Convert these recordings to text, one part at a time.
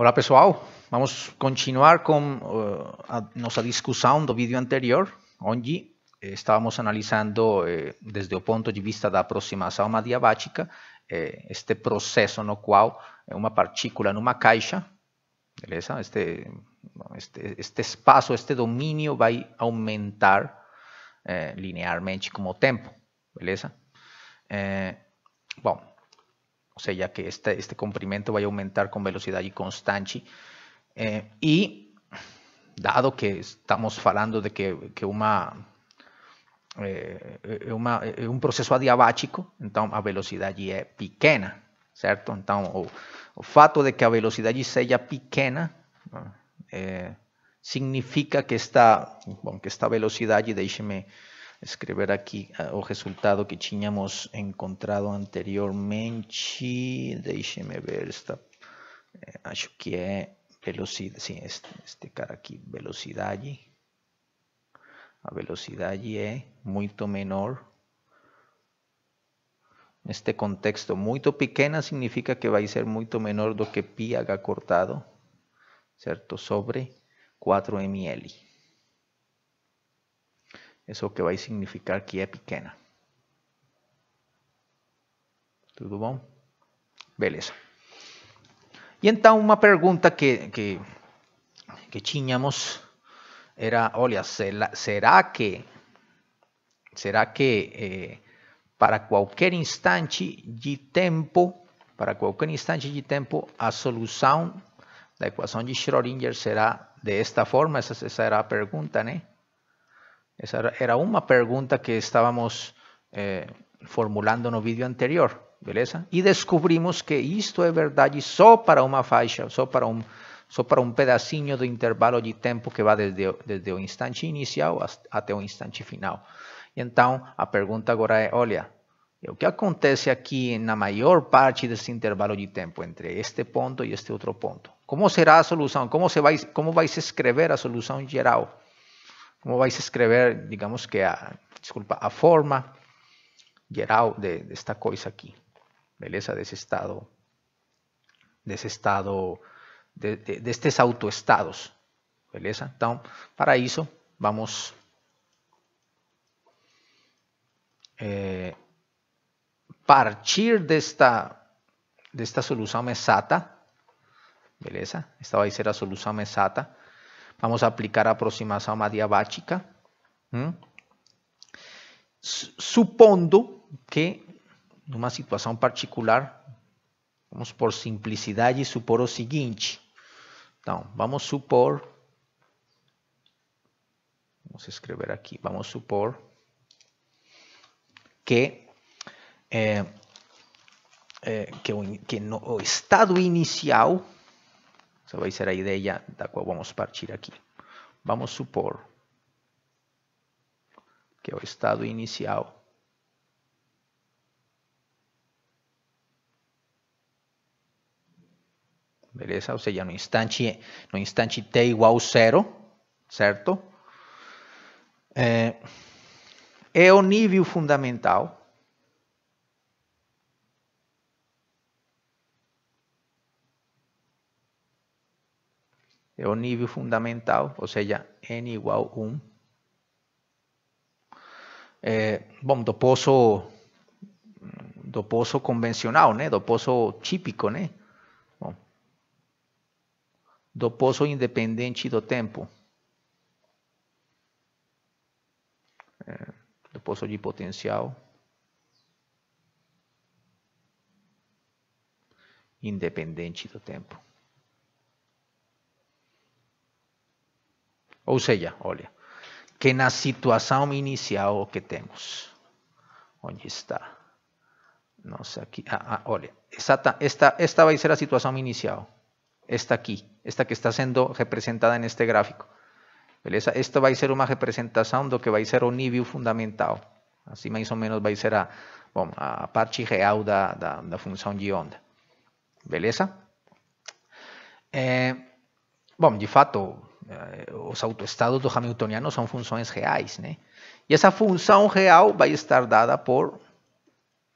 Olá pessoal, vamos continuar com uh, a nossa discussão do vídeo anterior, onde eh, estávamos analisando, eh, desde o ponto de vista da aproximação adiabática, eh, este processo no qual eh, uma partícula numa caixa, beleza? Este, este, este espaço, este domínio vai aumentar eh, linearmente com o tempo, beleza? bom, o sea, ya que este, este comprimento vaya a aumentar con velocidad y constante. Eh, y, dado que estamos hablando de que, que eh, eh, un eh, adiabático, entonces a velocidad y pequeña. ¿cierto? Entonces o, fato de que a velocidad sea pequeña, eh, significa que esta, velocidad, que esta Escribir aquí ah, o resultado que teníamos encontrado anteriormente. de me ver esta. Eh, acho que velocidad velocidad. Este, este, cara aquí. Velocidad. A velocidad es mucho menor. este contexto, muy pequeña significa que va a ser mucho menor do que pi haga cortado, ¿Cierto? Sobre 4 ml. Isso que vai significar que é pequena. Tudo bom? Beleza. E então uma pergunta que, que, que tínhamos era, olha, será que será que eh, para qualquer instante de tempo, para qualquer instante de tempo, a solução da equação de Schrödinger será de esta forma? Essa, essa era a pergunta, né? Essa era uma pergunta que estávamos eh, formulando no vídeo anterior, beleza? E descobrimos que isto é verdade só para uma faixa, só para um só para um pedacinho do intervalo de tempo que vai desde, desde o instante inicial até o instante final. Então, a pergunta agora é, olha, o que acontece aqui na maior parte desse intervalo de tempo entre este ponto e este outro ponto? Como será a solução? Como, se vai, como vai se escrever a solução geral? ¿Cómo vais a escribir, digamos que disculpa, a forma geral de, esta cosa aquí? Beleza, de ese estado, de ese estado, de, de, estos autoestados. Beleza? Entonces, para eso vamos a eh, partir de esta solución mesata. Beleza? Esta va a ser la solución mesata Vamos a aplicar aproximación adiabática. Supondo que en una situación particular, vamos por simplicidad y supor lo siguiente. vamos supor, vamos escrever aqui, vamos supor que eh, eh, que, que no, estado inicial vai ser a ser la da qual vamos partir aqui Vamos supor que o estado inicial Beleza? Ou seja, no instante, no instante t igual a zero, certo? É, eh, é o nível fundamental é o nível fundamental, ou seja, n igual a 1. É, bom, do poço, do poço convencional, né? do poço típico, né? Bom, do poço independente do tempo. É, do poço de potencial. Independente do tempo. Ou seja, olha, que na situação inicial que temos, onde está? Nossa, aqui, ah, ah, olha, exata, esta, esta vai ser a situação inicial, esta aqui, esta que está sendo representada neste gráfico. Beleza? Esta vai ser uma representação do que vai ser o nível fundamental. Assim, mais ou menos, vai ser a, bom, a parte real da, da, da função de onda. Beleza? É, bom, de fato, eh, os autoestados do Hamiltoniano são funções reais, né? E essa função real vai estar dada por,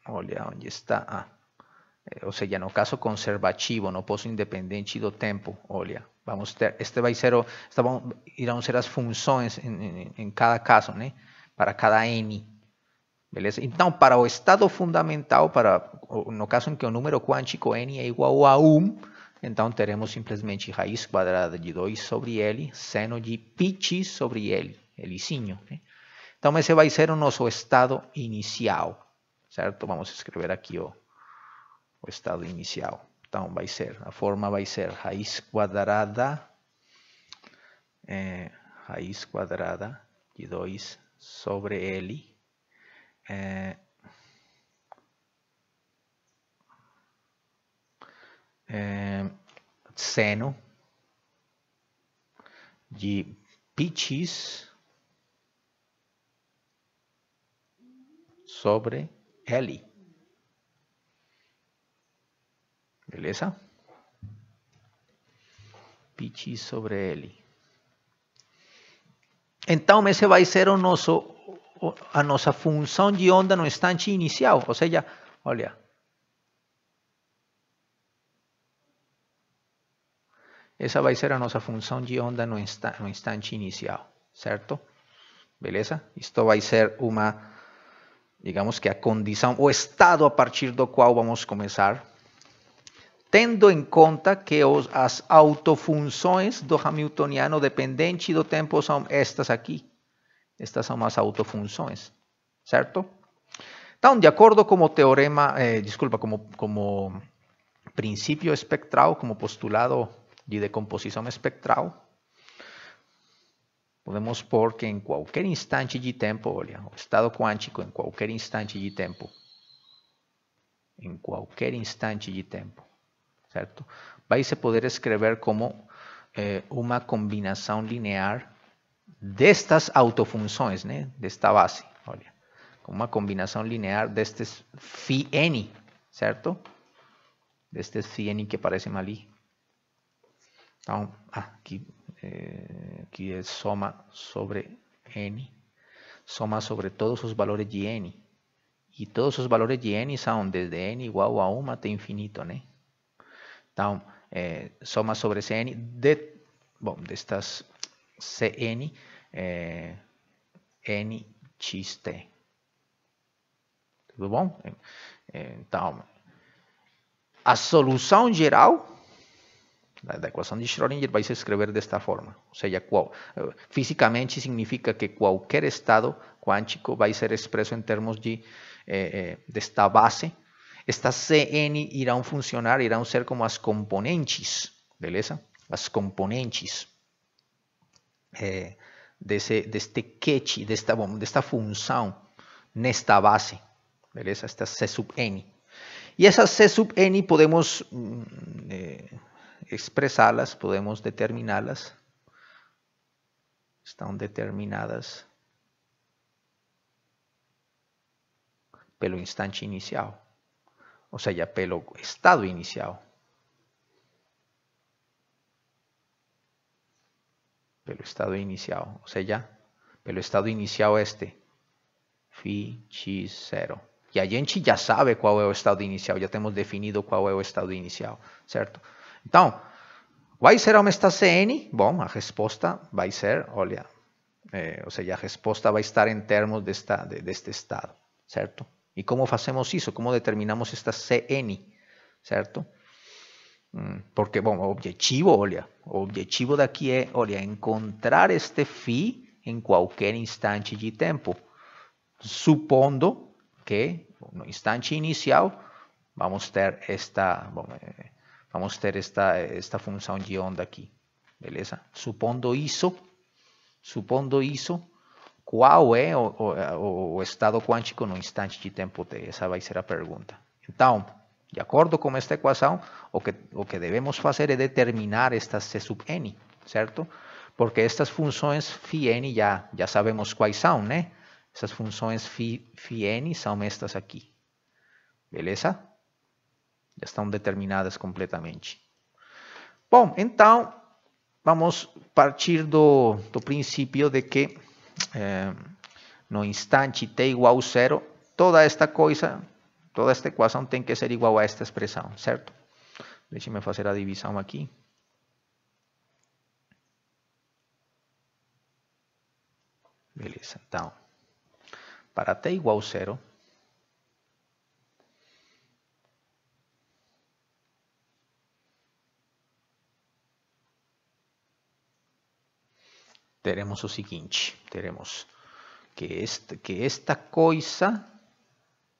olha onde está, ah, eh, ou seja, no caso conservativo, no posto independente do tempo, olha, vamos ter, este vai ser, o, esta vão, irão ser as funções em, em, em cada caso, né? Para cada n, beleza? Então, para o estado fundamental, para no caso em que o número quântico n é igual a 1, então, teremos simplesmente raiz quadrada de 2 sobre L, seno de πx sobre L, Lzinho. Né? Então, esse vai ser o nosso estado inicial, certo? Vamos escrever aqui o o estado inicial. Então, vai ser, a forma vai ser raiz quadrada, é, raiz quadrada de 2 sobre L, é, é, seno de px sobre L. Beleza? px sobre L. Então, esse vai ser o nosso, a nossa função de onda no instante inicial. Ou seja, olha, Essa vai ser a nossa função de onda no, insta no instante inicial, certo? Beleza? Isto vai ser uma, digamos que a condição, o estado a partir do qual vamos começar, tendo em conta que os, as autofunções do Hamiltoniano dependente do tempo são estas aqui. Estas são as autofunções, certo? Então, de acordo com o teorema, eh, desculpa, como, como princípio espectral, como postulado de decomposição espectral, podemos pôr que em qualquer instante de tempo, olha, o estado quântico em qualquer instante de tempo, em qualquer instante de tempo, certo? Vai se poder escrever como eh, uma combinação linear destas autofunções, né? Desta base, olha, como uma combinação linear destes φn, certo? Destes φn que aparecem ali. Então, ah, aqui, é, aqui é soma sobre n, soma sobre todos os valores de n. E todos os valores de n são desde n igual a 1 até infinito, né? Então, é, soma sobre cn de, bom, destas cn, é, eh, nxt. Tudo bom? Então, a solução geral da equação de Schrödinger vais escrever de esta forma. ou seja, cual, eh, físicamente significa que qualquer estado cuántico vai ser expreso em termos de, eh, eh esta base. estas Cn irão funcionar, irão ser como as componentes, beleza? As componentes eh, de, ese, de este quechi, de esta, de base, beleza? Esta C sub n. Y C sub n podemos... Mm, eh, expresarlas, podemos determinarlas. Están determinadas pelo instante inicial, sea ya pelo estado inicial. Pelo estado inicial, sea, ya. pelo estado inicial este, y Y a gente ya sabe cuál es el estado inicial, ya tenemos definido cuál es el estado inicial, ¿cierto? Então, vai ser está CN? Bom, a resposta vai ser, olha, é, eh, ou seja, a resposta vai estar em termos desta, de, deste estado, certo? E como fazemos isso? Como determinamos esta CN, certo? Mm, porque, bom, o objetivo, olha, o objetivo daqui é, olha, encontrar este φ em qualquer instante de tempo, supondo que no instante inicial vamos ter esta, bom, eh, Vamos ter esta, esta função de onda aqui, beleza? Supondo isso, supondo isso, qual é o, o, o estado quântico no instante de tempo t? Essa vai ser a pergunta. Então, de acordo com esta equação, o que, o que devemos fazer é determinar esta C sub n, certo? Porque estas funções phi n já, já sabemos quais são, né? Essas funções phi, phi n são estas aqui. Beleza? já estão determinadas completamente. Bom, então vamos partir do, do princípio de que é, no instante t igual a zero, toda esta coisa, toda esta equação tem que ser igual a esta expressão, certo? Deixe-me fazer a divisão aqui. Beleza, então, para t igual a zero, teremos o seguinte, teremos que esta, que esta coisa,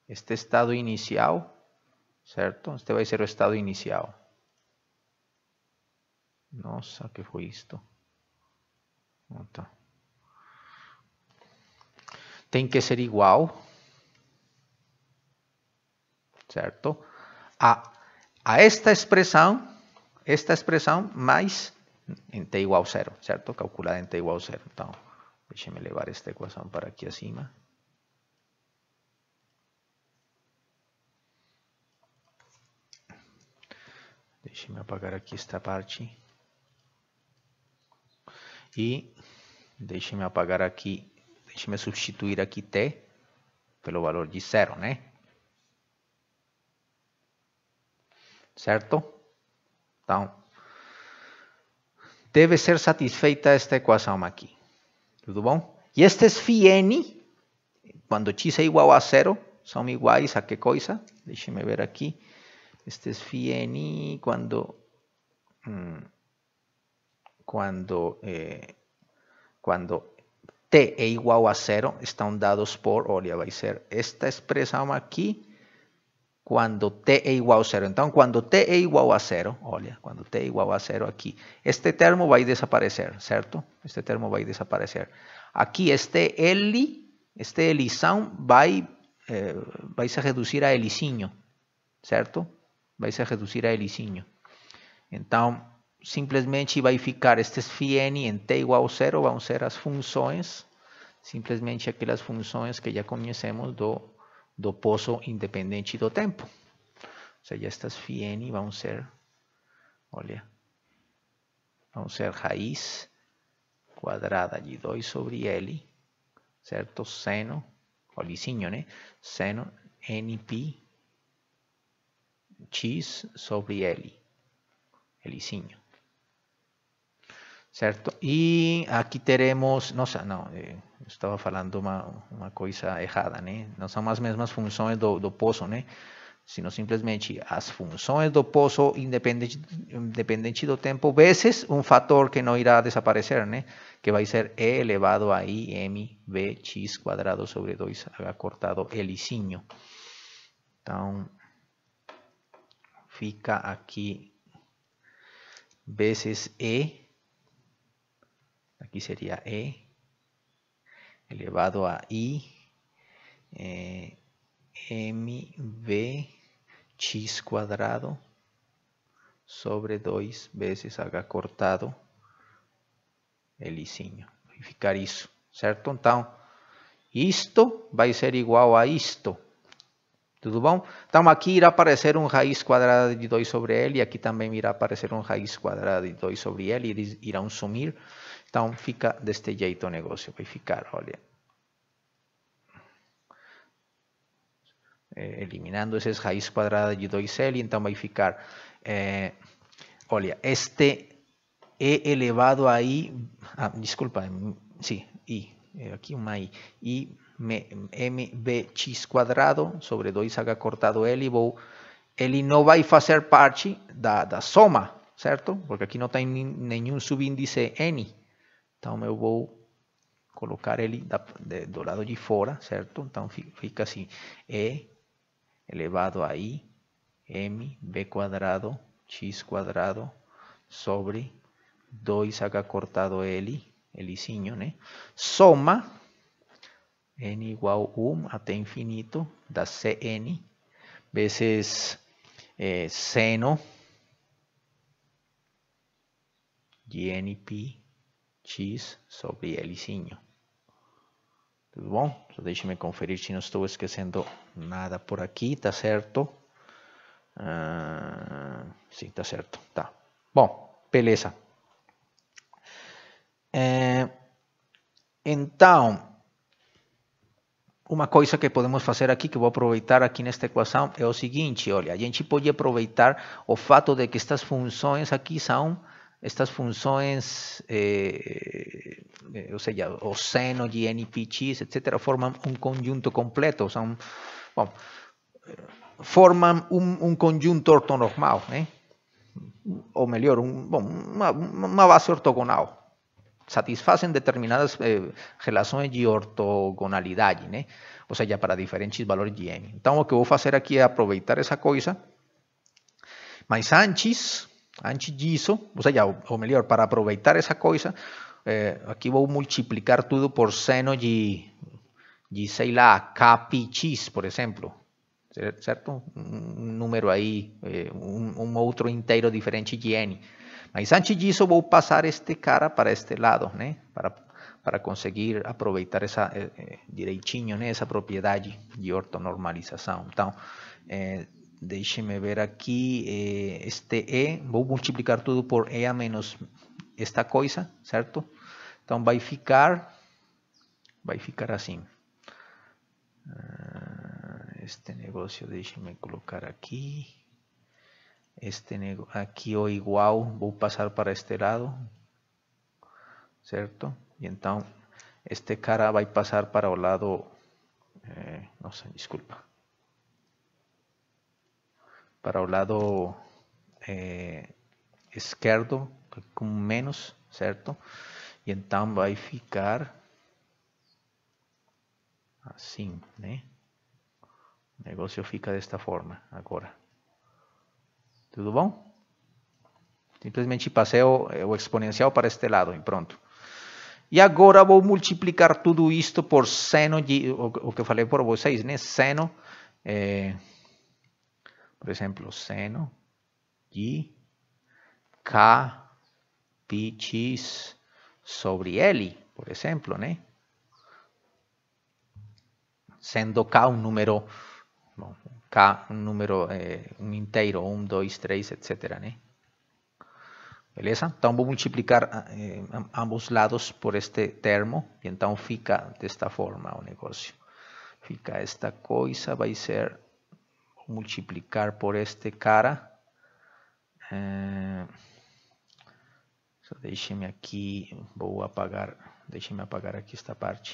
este estado inicial, certo? Este vai ser o estado inicial. Nossa, que foi isto? tem que ser igual, certo? A, a esta expressão, esta expressão mais em t igual a zero, certo? Calculada em t igual a zero. Então, deixe-me levar esta equação para aqui acima. Deixe-me apagar aqui esta parte. E deixe-me apagar aqui, deixe-me substituir aqui t pelo valor de zero, né? ¿eh? Certo? Então, Debe ser satisfeita esta ¿Todo bien? Tudo bom? es phi n cuando x es igual a cero. Son iguales a qué cosa. Déjenme ver aquí. Este es quando... cuando mm, cuando Eh, cuando t es igual a cero. Están dados por, va a ser esta expresión aquí. quando t é igual a zero. Então, quando t é igual a zero, olha, quando t é igual a zero aqui, este termo vai desaparecer, certo? Este termo vai desaparecer. Aqui, este L, este Lzão vai, eh, vai se reduzir a Lzinho, certo? Vai se reduzir a Lzinho. Então, simplesmente vai ficar estes φn em t igual a zero, vão ser as funções, simplesmente aquelas funções que já conhecemos do do pozo independente do tempo. O sea, ya estas y vamos a ser, olha, van a ser raíz cuadrada de 2 sobre L, ¿cierto? Seno, olicinho, ¿eh? Seno NP x sobre L, elicinho. ¿Cierto? Y aquí tenemos, no, no, eh, estava falando uma, uma coisa errada, né? Não são as mesmas funções do, do poço, né? Sino simplesmente as funções do poço independente, independente do tempo vezes um fator que não irá desaparecer, né? Que vai ser E elevado a IMVX quadrado sobre 2H cortado elisinho Então, fica aqui vezes E, aqui seria E, elevado a i é, eh, mvx quadrado sobre 2 vezes h cortado é lisinho. Verificar isso, certo? Então, isto vai ser igual a isto. Tudo bom? Então, aqui irá aparecer um raiz quadrada de 2 sobre L, e aqui também irá aparecer um raiz quadrada de 2 sobre L, e eles irão sumir. Então fica deste jeito o negócio, a ficar, olha. Eh, eliminando ese raiz quadrada de 2L, então vai ficar, é, eh, este E elevado ahí, disculpa, sí, desculpa, sim, I, eh, aqui uma I, I mbx cuadrado sobre 2H cortado L, vou, ele não vai fazer parte da, da soma, ¿cierto? Porque aquí no tem ningún subíndice N. Então eu vou colocar ele da, de, do lado de fora, certo? Então fica assim, E elevado a I, m b quadrado, x quadrado, sobre 2h cortado L, Lzinho, né? Soma, n igual 1 até infinito, da Cn, vezes é, seno de nπ x sobre L'. Tudo bom? só Deixe-me conferir se não estou esquecendo nada por aqui, tá certo? Ah, sim, tá certo, tá. Bom, beleza. É, eh, então, uma coisa que podemos fazer aqui, que vou aproveitar aqui nesta equação, é o seguinte, olha, a gente pode aproveitar o fato de que estas funções aqui são estas funções, eh, eh, ou seja, o seno de NPX, etc., formam um conjunto completo, são, bom, formam um, um conjunto ortonormal, né? Eh? ou melhor, um, bom, uma, uma base ortogonal. Satisfazem determinadas eh, relações de ortogonalidade, ¿eh? né? ou seja, para diferentes valores de n. Então, o que eu vou fazer aqui é aproveitar essa coisa, mas antes Antes disso, ou seja, ou melhor, para aproveitar essa coisa, eh, aqui vou multiplicar tudo por seno de, de, sei lá, kπx, por exemplo. Certo? Um número aí, eh, um, um outro inteiro diferente de n. Mas antes disso, vou passar este cara para este lado, né? Para, para conseguir aproveitar essa, eh, direitinho né? essa propriedade de ortonormalização. Então, Déjenme ver aquí eh, este E. voy a multiplicar todo por E a menos esta cosa, cierto entonces va a ficar, va a ficar así. Ah, este negocio, déjenme colocar aquí. Este negócio, aquí o igual, voy a pasar para este lado, ¿cierto? Y entonces, este cara va a pasar para el lado, eh, no sé, disculpa. para eh, eh, o lado esquerdo com menos, certo? E então vai ficar assim, né? O negócio fica desta forma agora. Tudo bom? Simplesmente passei o, o exponencial para este lado e pronto. E agora vou multiplicar tudo isto por seno de, o, o que eu falei para vocês, né? Seno... Eh, por exemplo, seno k de x sobre l, por exemplo, né? Sendo K um número, bom, K um número, é, um inteiro, um, dois, três, etc, né? Beleza? Então, vou multiplicar eh, ambos lados por este termo, e então fica desta forma o negócio. Fica esta coisa, vai ser multiplicar por este cara. Eh, déjeme aquí, voy a apagar, déjeme apagar aquí esta parte.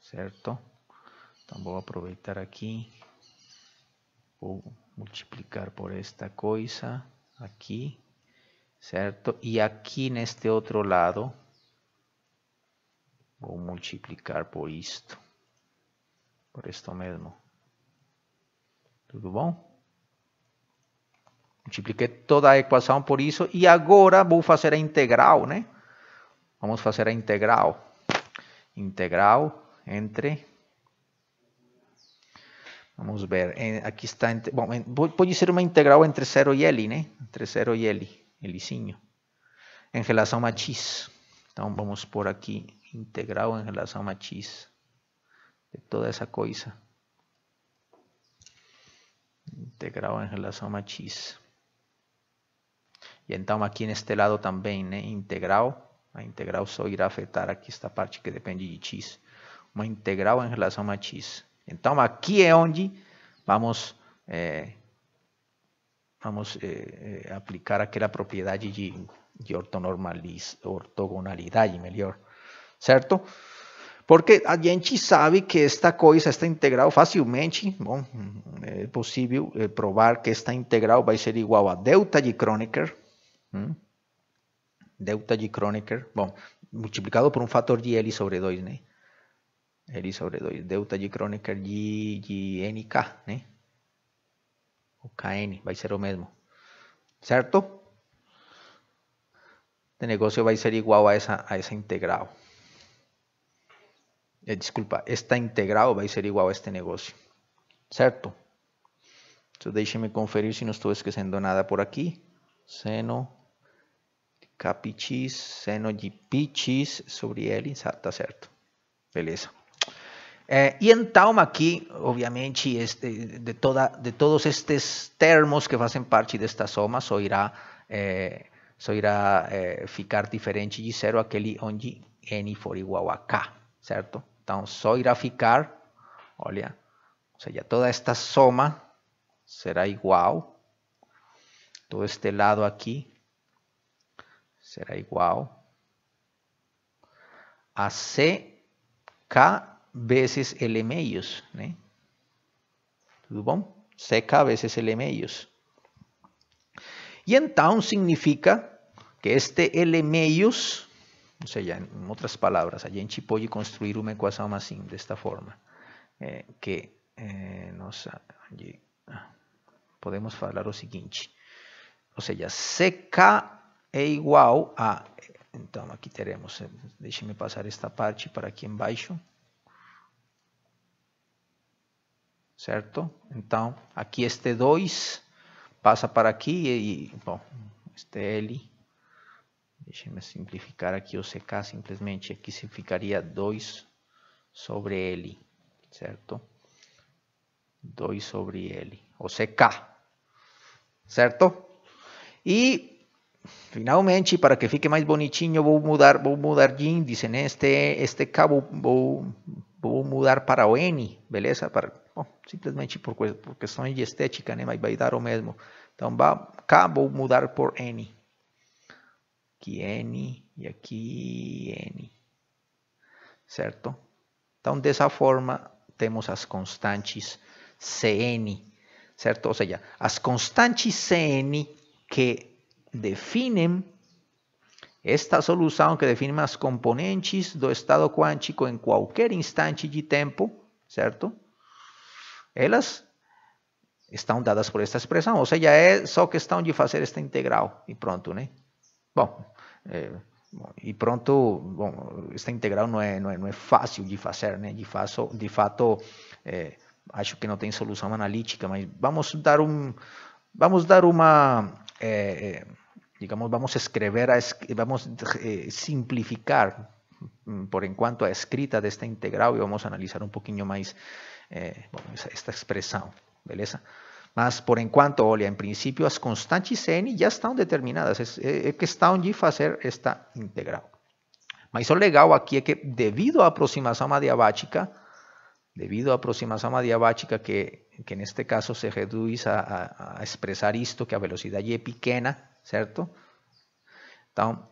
Certo? a vou aproveitar aqui, a multiplicar por esta coisa aqui, y aquí en este otro lado, a multiplicar por esto Por isto mesmo. Tudo bom? Multipliquei toda a equação por isso e agora vou fazer a integral, né? Vamos fazer a integral. Integral entre... Vamos ver, aqui está... Bom, pode ser uma integral entre 0 e L, né? Entre 0 e L, Lzinho. Em relação a x. Então, vamos por aqui, integral em relação a x. de toda esa cosa. Integrado en relación a Y entonces aquí en este lado también. ¿eh? Integrado. Ah, integrado a integrado só irá afectar aquí esta parte que depende de x, uma integral en relación a x. Entonces aquí es eh, donde vamos a eh, vamos aplicar aquella propiedad de, de ortogonalidad y melhor, ¿Cierto? Porque a gente sabe que esta cosa está integrada fácilmente. bom, é possível eh, provar que está va a ser igual a delta g Kronecker, delta g Kronecker, multiplicado por un factor de L sobre 2, L sobre 2, delta de Kronecker G N NK, né? O KN a ser o mesmo, certo? negocio va a ser igual a esa a essa integrado. Eh, disculpa, está integrado, va a ser igual a este negocio. ¿Cierto? Entonces, déjeme conferir si no estoy esqueciendo nada por aquí. Seno capichis, seno y pichis sobre el Exacto, ¿cierto? Beleza. Eh, y en então aquí obviamente, este, de, toda, de todos estos termos que hacen parte de soma, suma, eh, irá, eh, ficar diferente y cero aquel y n for igual a k, ¿Cierto? Soy graficar. irá ficar, olha, ou toda esta soma será igual. Todo este lado aquí será igual a CK veces L meios, ¿eh? né? Tudo bom? CK veces L meios. E então significa que este L meios O sea, ya en otras palabras, allá en Chipoye construir un mecuasamacín de esta forma, eh, que eh, nos, ah, podemos hablar lo siguiente. O sea, CK é igual a... Ah, então, aqui teremos... Eh, Deixe-me passar esta parte para aqui embaixo. Certo? Então, aqui este 2 passa para aqui e... Bom, este L Deixa-me simplificar aqui, o CK simplesmente aqui se ficaria 2 sobre L, certo? 2 sobre L, o CK, certo? E, finalmente, para que fique mais bonitinho, vou mudar, vou mudar de índice, né? Este, este K vou, vou, vou mudar para o N, beleza? Para, bom, simplesmente por, por questões de estética, né? vai dar o mesmo. Então, K vou mudar por N, aqui N e aqui N, certo? Então, dessa forma, temos as constantes Cn, certo? Ou seja, as constantes Cn que definem esta solução, que definem as componentes do estado quântico em qualquer instante de tempo, certo? Elas estão dadas por esta expressão, ou seja, é só questão de fazer esta integral e pronto, né? Bom, é, e pronto, bom, esta integral não é, não é, não é fácil de fazer, né? de, faço, de fato, é, acho que não tem solução analítica, mas vamos dar um, vamos dar uma, é, é digamos, vamos escrever, vamos é, simplificar, hum, por enquanto, a escrita desta integral e vamos analisar um pouquinho mais é, bom, esta expressão, beleza? Mas, por cuanto olha, en principio, as constantes n ya están determinadas, Es que que estão de hacer esta integral. Mas o legal aquí es que, devido a aproximação debido a à aproximação adiabática, que, que este caso se reduce a, expresar esto, que a velocidad y pequena, ¿cierto? Então,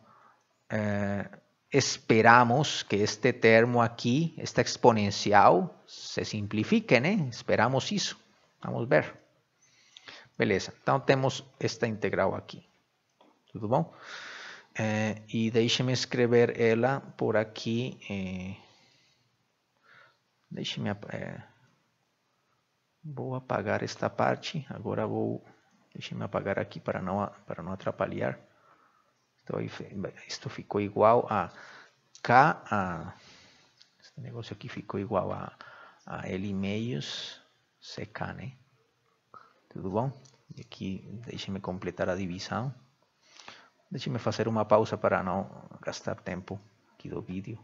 eh, esperamos que este termo aquí, esta exponencial, se simplifique, né? Esperamos eso. Vamos a ver. Beleza, então temos esta integral aqui. Tudo bom? É, e deixe-me escrever ela por aqui. É, deixe-me... É, vou apagar esta parte. Agora vou... Deixe-me apagar aqui para não, para não atrapalhar. Então, isto ficou igual a K... A, este negócio aqui ficou igual a, a L meios CK, né? Tudo bom? aqui, deixe-me completar a divisão. Deixe-me fazer uma pausa para não gastar tempo aqui do vídeo.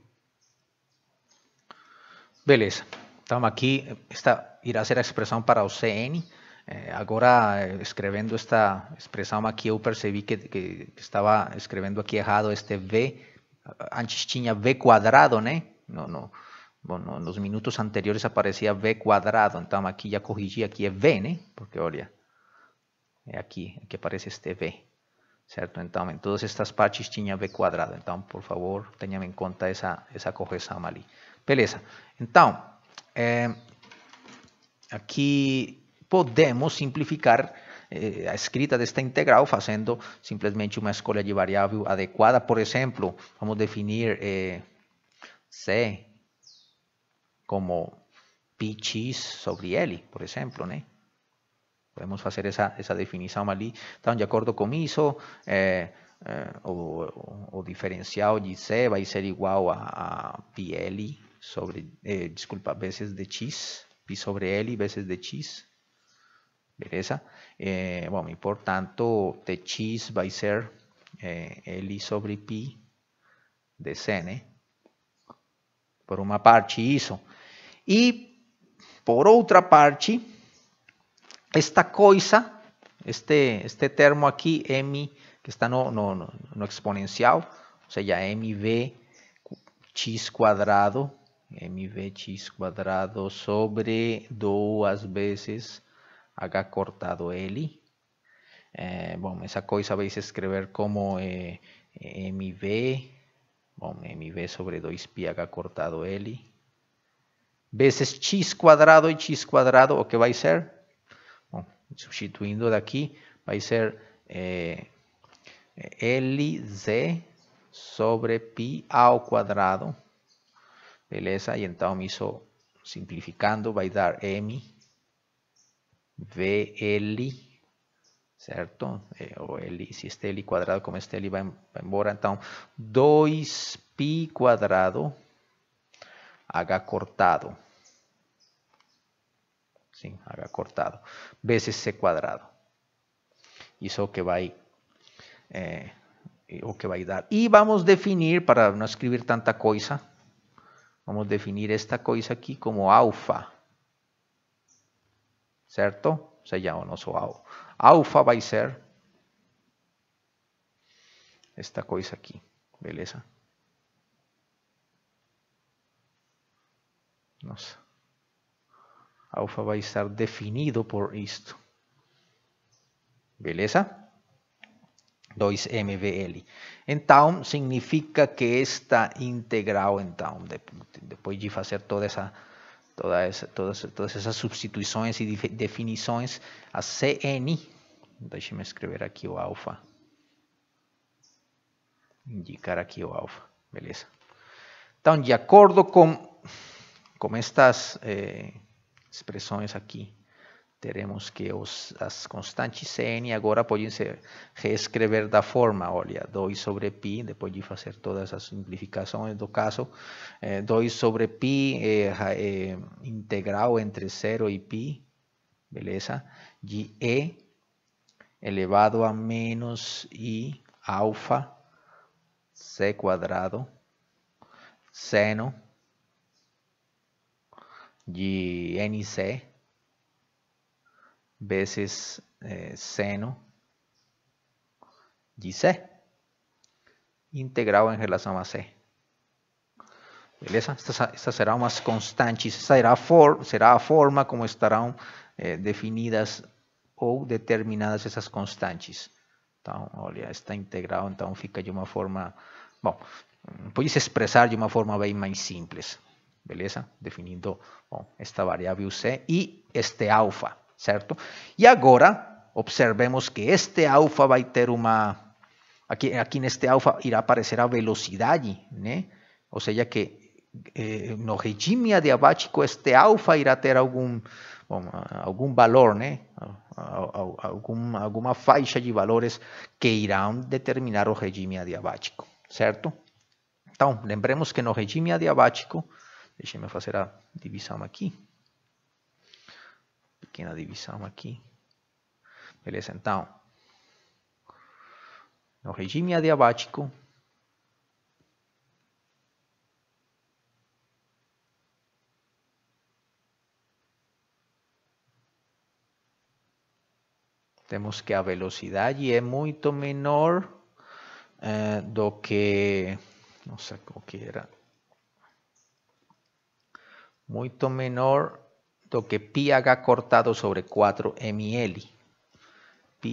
Beleza, estamos aqui. Esta irá ser a expressão para o CN. Eh, agora, eh, escrevendo esta expressão aqui, eu percebi que, que, estava escrevendo aqui errado este V. Antes tinha V quadrado, né? No, no, bom, nos minutos anteriores aparecia V quadrado. Então, aqui já corrigi, aqui é V, né? Porque, olha, é aqui, que aparece este V, certo? Então, em todas estas partes tinha V quadrado, então, por favor, tenham em conta essa, essa correção ali. Beleza, então, é, eh, aqui podemos simplificar eh, a escrita desta integral fazendo simplesmente uma escolha de variável adequada. Por exemplo, vamos definir eh, C como px sobre L, por exemplo, né? Podemos fazer essa, essa definição ali. Então, de acordo com isso, é, eh, é, eh, o, o, diferencial de C vai ser igual a, a PL sobre, eh, desculpa, vezes de X, pi sobre L vezes de X, beleza? bom, e portanto, TX vai ser é, eh, L sobre π de C, né? Por uma parte isso. E por outra parte, esta cosa, este, este termo aquí, m, que está no, no, no, no exponencial, o sea, ya mv x cuadrado, x cuadrado sobre 2 veces h cortado L. Eh, esa cosa vais a escribir como eh, mv, mv sobre 2pi h cortado L. Veces x cuadrado y x cuadrado, ¿o qué va a ser? de aquí, va a ser eh, eh, LZ sobre pi al cuadrado. Beleza? entonces me hizo simplificando, a dar M VL, ¿cierto? Eh, o L, si este L cuadrado como este L va embora. entonces, 2pi cuadrado haga cortado. ¿sí? haga cortado, veces c cuadrado. Y eso que va a eh, o que va a dar. Y vamos a definir, para no escribir tanta cosa, vamos a definir esta cosa aquí como alfa, ¿cierto? O sea, ya o no so, alfa va a ser esta cosa aquí, beleza. sé. alfa vai estar definido por isto. Beleza? 2mvl. Então, significa que esta integral, então, depois de fazer toda essa, toda essa, todas, todas essas substituições e definições, a Cn, deixe-me escrever aqui o alfa, indicar aqui o alfa, beleza? Então, de acordo com, com estas... Eh, expressões aqui. Teremos que os, as constantes Cn agora podem se reescrever da forma, olha, 2 sobre π, depois de fazer todas as simplificações do caso, é, eh, 2 sobre π é, é, integral entre 0 e π, beleza? De E elevado a menos I alfa C quadrado seno de NC vezes é, eh, seno de C integral em relação a C. Beleza? Estas, estas serão as constantes, será for, será a forma como estarão é, eh, definidas ou determinadas essas constantes. Então, olha, está integral então fica de uma forma, bom, pode se expressar de uma forma bem mais simples beleza? Definindo bom, esta variável C e este alfa, certo? E agora, observemos que este alfa vai ter uma... Aqui, aqui neste alfa irá aparecer a velocidade, né? Ou seja que eh, no regime adiabático este alfa irá ter algum, bom, algum valor, né? Algum, alguma faixa de valores que irão determinar o regime adiabático, certo? Então, lembremos que no regime adiabático Deixe-me fazer a divisão aqui. Pequena divisão aqui. Beleza, então. No regime adiabático, temos que a velocidade é muito menor eh, do que. Não sei qual que era. Mucho menor do que haga cortado sobre 4ml.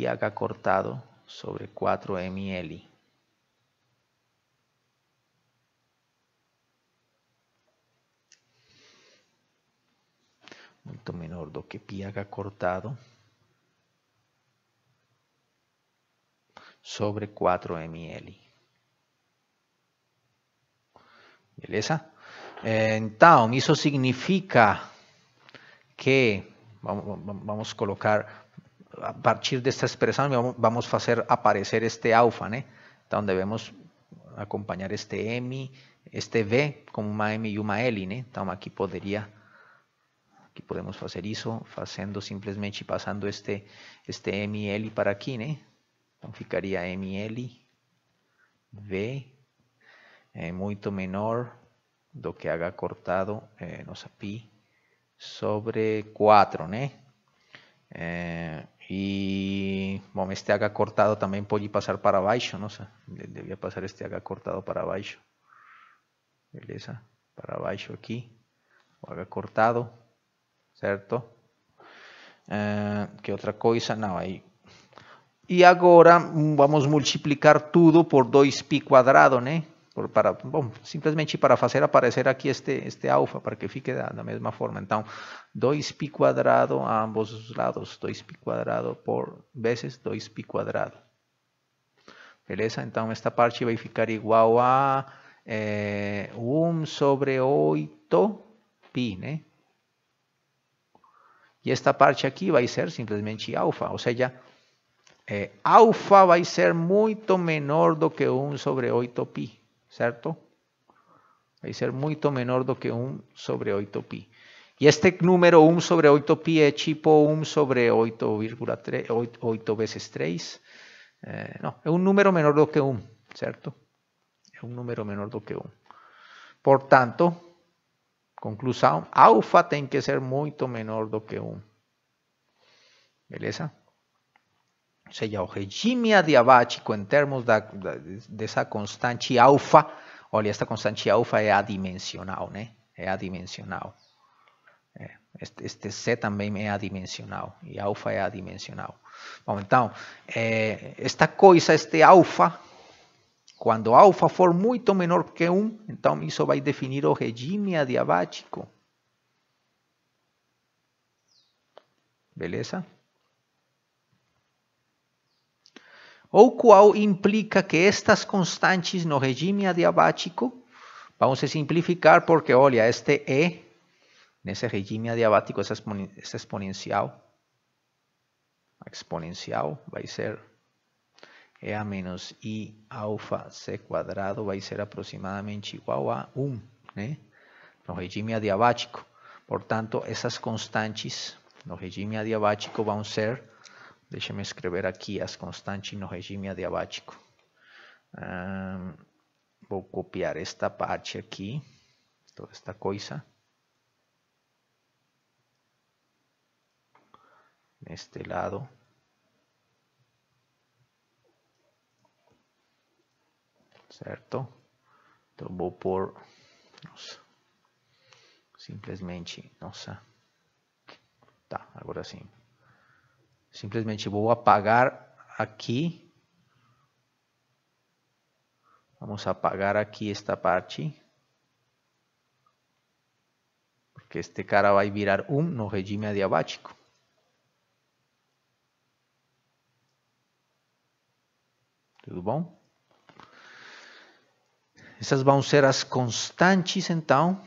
haga cortado sobre 4ml. Mucho menor do que haga cortado sobre 4ml. ¿Beleza? Então, isso significa que, vamos colocar, a partir desta expressão, vamos fazer aparecer este alfa, né? Então, devemos acompanhar este M, este V com uma M e uma L, né? Então, aqui poderia, aqui podemos fazer isso, fazendo simplesmente passando este, este M e L para aqui, né? Então, ficaria M, e L, V, é eh, muito menor do que haga cortado, eh, no sé, pi sobre 4, ¿no? Eh, y, este haga cortado también puede pasar para baixo, no debía pasar este haga cortado para abajo. Beleza? Para abajo aquí. o haga cortado, ¿cierto? Eh, ¿Qué otra cosa? No, ahí. Y ahora vamos a multiplicar todo por 2 pi cuadrado, ¿no? por, para, bom, para hacer aparecer aquí este, este alfa, para que fique de la misma forma. Entonces, 2 pi cuadrado a ambos lados, 2 pi cuadrado por veces, 2 pi cuadrado. Beleza? Entonces, esta parte a ficar igual a 1 eh, um sobre 8 pi, né? Y esta parte va a ser simplemente alfa, O sea, ya eh, alfa a ser mucho menor do que 1 sobre 8 pi certo? a ser mucho menor do que 1 um sobre 8π. Y e este número 1 um sobre 8 pi es tipo 1 um sobre 8,3, 8, 8 veces 3. Eh, no, es un número menor do que 1, ¿Cierto? Es un número menor do que 1. Por tanto, conclusión, alfa tiene que ser mucho menor do que 1. Beleza? seja, o regime adiabático em termos da, da, dessa constante alfa, olha, esta constante alfa é adimensional, né? É adimensional. É, este, este, C também é adimensional e alfa é adimensional. Bom, então, é, esta coisa, este alfa, quando alfa for muito menor que 1, então isso vai definir o regime adiabático. Beleza? ¿O cual implica que estas constantes no régimen adiabático, vamos a simplificar porque, olha, este E, en ese régimen adiabático, es exponencial, exponencial a ser E a menos I alfa C cuadrado, va a ser aproximadamente igual a 1, um, en no régimen adiabático. tanto, esas constantes no régimen adiabático a ser Déjeme escribir aquí las as en no de diabático Voy a copiar esta parte aquí. toda esta cosa. Este lado. ¿Cierto? Entonces voy simplemente Nossa. no Nossa. Tá, Simplesmente vou apagar aqui. Vamos apagar aqui esta parte. Porque este cara vai virar 1 um no regime adiabático. Tudo bom? Essas vão ser as constantes, então.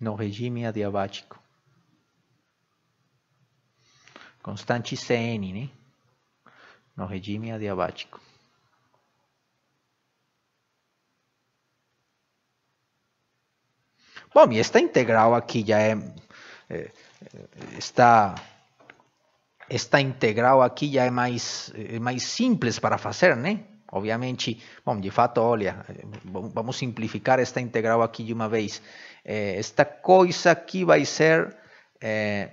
no regime adiabático. Constante CN, né? No regime adiabático. Bom, e esta integral aqui já é, é está esta integral aqui já é mais é mais simples para fazer, né? Obviamente, bom, de fato, olha, vamos simplificar, está integral aqui de uma vez. É, esta coisa aqui vai ser é,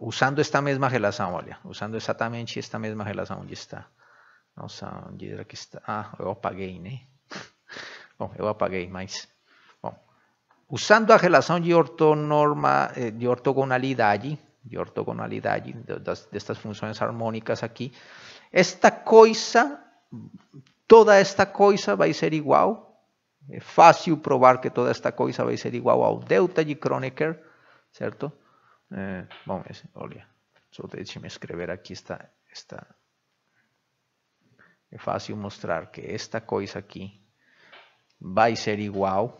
usando esta mesma relação, olha, usando exatamente esta mesma relação onde está. Nossa, onde era que está? Ah, eu apaguei, né? Bom, eu apaguei, mas... Bom, usando a relação de, ortonorma, eh, de ortogonalidade, de ortogonalidade destas funções harmônicas aqui, esta coisa toda esta coisa vai ser igual. É fácil provar que toda esta coisa vai ser igual ao delta de Kronecker, certo? É, bom, esse, olha, só deixe-me escrever aqui esta, esta... É fácil mostrar que esta coisa aqui vai ser igual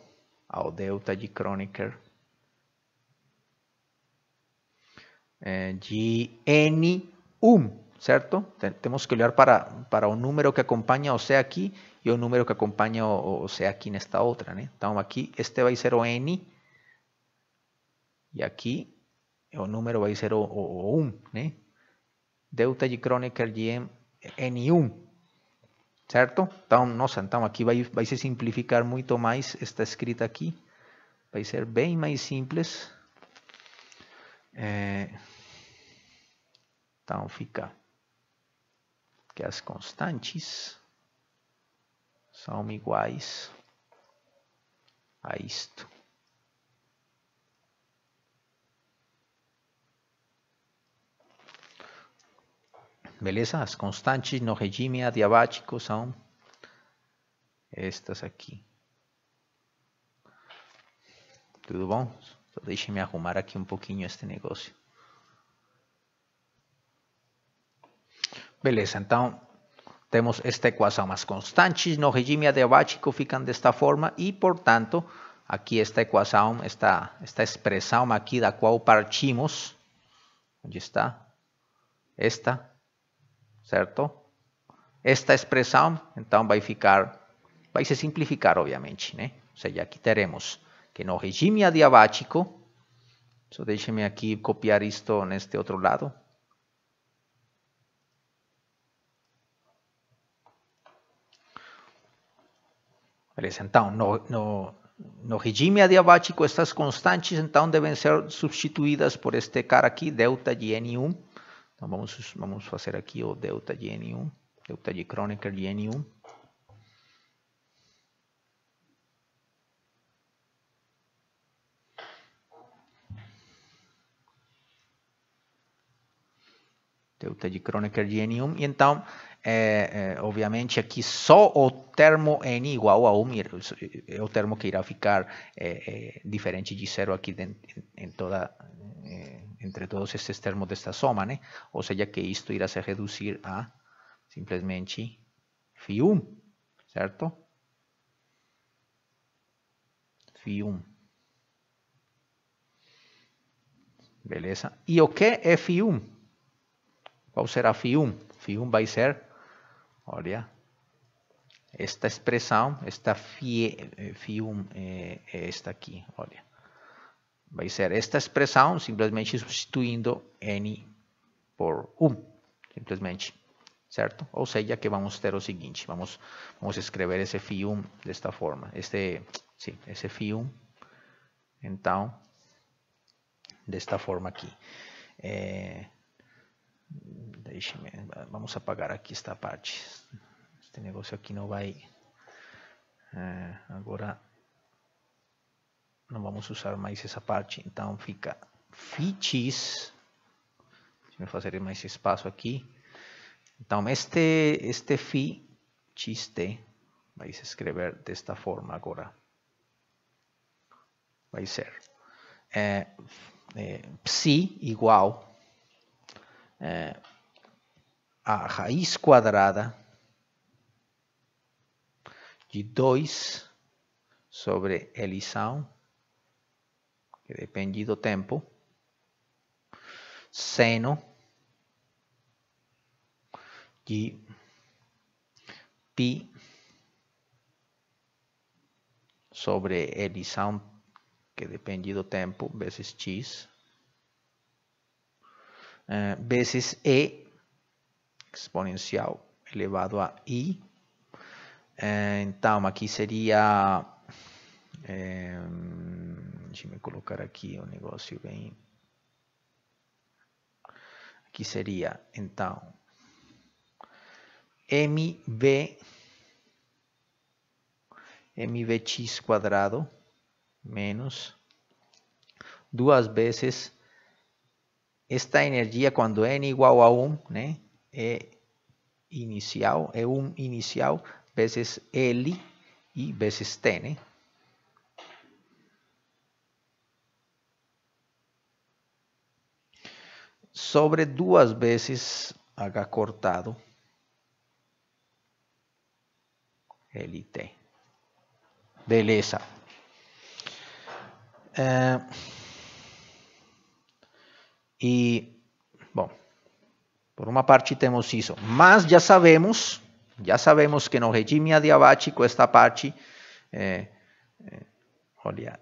ao delta de Kronecker é, de N1. ¿Cierto? Tenemos que olhar para, para un número que acompaña. o sea aquí. Y un número que acompaña. o, sea aquí en esta otra. Entonces, ¿eh? Estamos aquí. este a ser o N Y aquí. un número va a ser o, o, 1, Delta de Kronecker GM N1, Estamos. No aquí va a simplificar Mucho más. esta escrita aquí. Va a ser Bien más simples. Entonces, eh, Então fica que as constantes são iguais a isto. Beleza? As constantes no regime adiabático são estas aqui. Tudo bom? Então, deixa me arrumar aqui um pouquinho este negócio. Beleza, então temos esta equação. As constantes no regime adiabático ficam desta forma e, portanto, aqui esta equação, esta, esta expressão aqui da qual partimos, onde está? Esta, certo? Esta expressão, então, vai ficar, vai se simplificar, obviamente, né? Ou seja, aqui teremos que no regime adiabático, só deixe-me aqui copiar isto neste outro lado, Beleza? Então, no, no, no regime adiabático, estas constantes então devem ser substituídas por este cara aqui, delta de N1. Então, vamos, vamos fazer aqui o delta de N1, delta de Kronecker de N1. Delta de Kronecker de N1. E então, é, é, obviamente aqui só o termo n é igual a 1 é o termo que irá ficar é, é, diferente de zero aqui de, em, toda, é, entre todos estes termos desta soma, né? Ou seja, que isto irá se reduzir a simplesmente φ1, certo? φ1. Beleza? E o que é φ1? Qual será φ1? φ1 vai ser Olha, esta expressão esta eh, fium, eh, eh, está esta aquí. olha. Vai ser esta expresión, simplemente substituindo n por 1, um, simplesmente, certo? Ou seja, que vamos ter o seguinte, vamos, vamos escrever esse de esta forma, este, sim, esse fium, de esta forma aquí. Deixe-me, vamos apagar aqui esta parte. Este negócio aqui não vai. É, agora não vamos usar mais essa parte, então fica fits. Deixa eu fazer mais espaço aqui. Então este este fi chiste vai se escrever desta forma agora. Vai ser é, é, psi igual é, a raiz quadrada de 2 sobre elição, que depende do tempo, seno de π sobre elição, que depende do tempo, vezes x, eh, vezes e exponencial elevado a i. Eh, então, aqui seria... Um, deixa eu eh, colocar aqui um negócio bem... Aqui seria, então, mv mvx quadrado menos duas vezes esta energía cuando n igual a 1, né, es inicial, es 1 inicial veces L y veces T, Sobre 2 veces H cortado, L y T. Beleza. Uh, y, bueno, por una parte tenemos eso. Más ya sabemos, ya sabemos que no regime diabático esta parte, eh, eh E olha,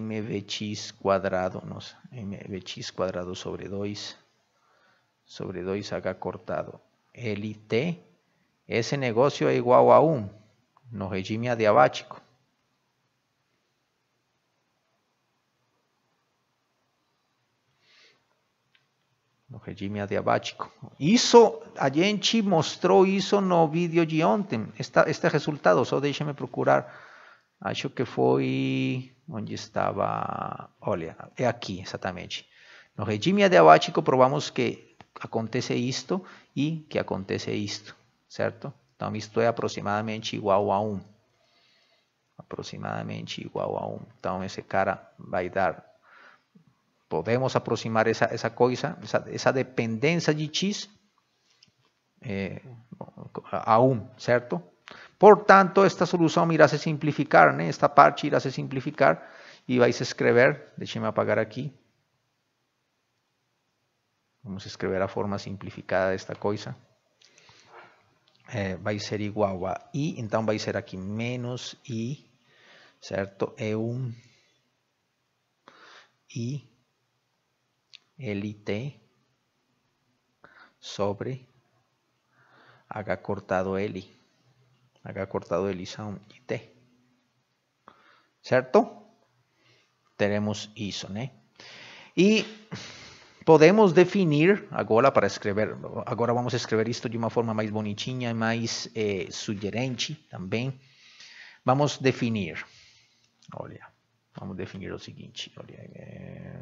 X cuadrado, quadrado, sé, X cuadrado sobre 2, sobre 2 haga cortado, T. Ese negocio es igual a 1 no régimen adiabático. no regime adiabático. Isso, a gente mostrou isso no vídeo de ontem, esta, este resultado, só deixe me procurar, acho que foi onde estava, olha, é aqui exatamente. No regime adiabático provamos que acontece isto e que acontece isto, certo? Então isto é aproximadamente igual a 1. Aproximadamente igual a 1. Então esse cara vai dar podemos aproximar esa, esa esa, dependencia y de X a 1, Por tanto, esta solución irá a simplificar, esta parte irá a simplificar y vais a escribir, déjenme apagar aquí. Vamos a escribir a forma simplificada esta cosa. Eh, va a ser igual a i, va a ser aquí menos i, ¿cierto? e 1 i el sobre haga cortado eli haga cortado y y T ¿cierto? tenemos eso, ¿eh? y podemos definir ahora para escribir ahora vamos a escribir esto de una forma más bonitinha más eh, sugerente también vamos a definir vamos vamos definir lo siguiente em,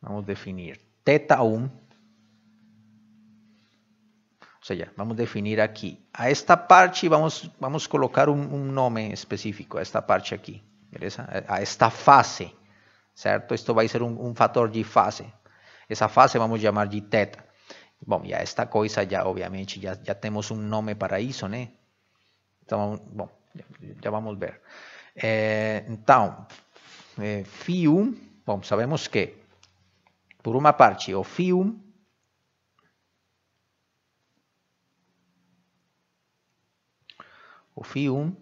Vamos a definir teta 1. O sea, ya, vamos a definir aquí. A esta parte vamos, vamos a colocar un, nombre específico, a esta parte aquí. A esta fase, ¿cierto? Esto va a ser un, factor de fase. Esa fase vamos a llamar de teta. Y ya esta cosa ya obviamente ya, ya tenemos un nombre para eso, ¿no? bom, ya vamos ver. Eh, entonces. Eh, então, φ1, sabemos que por uma parte o film o film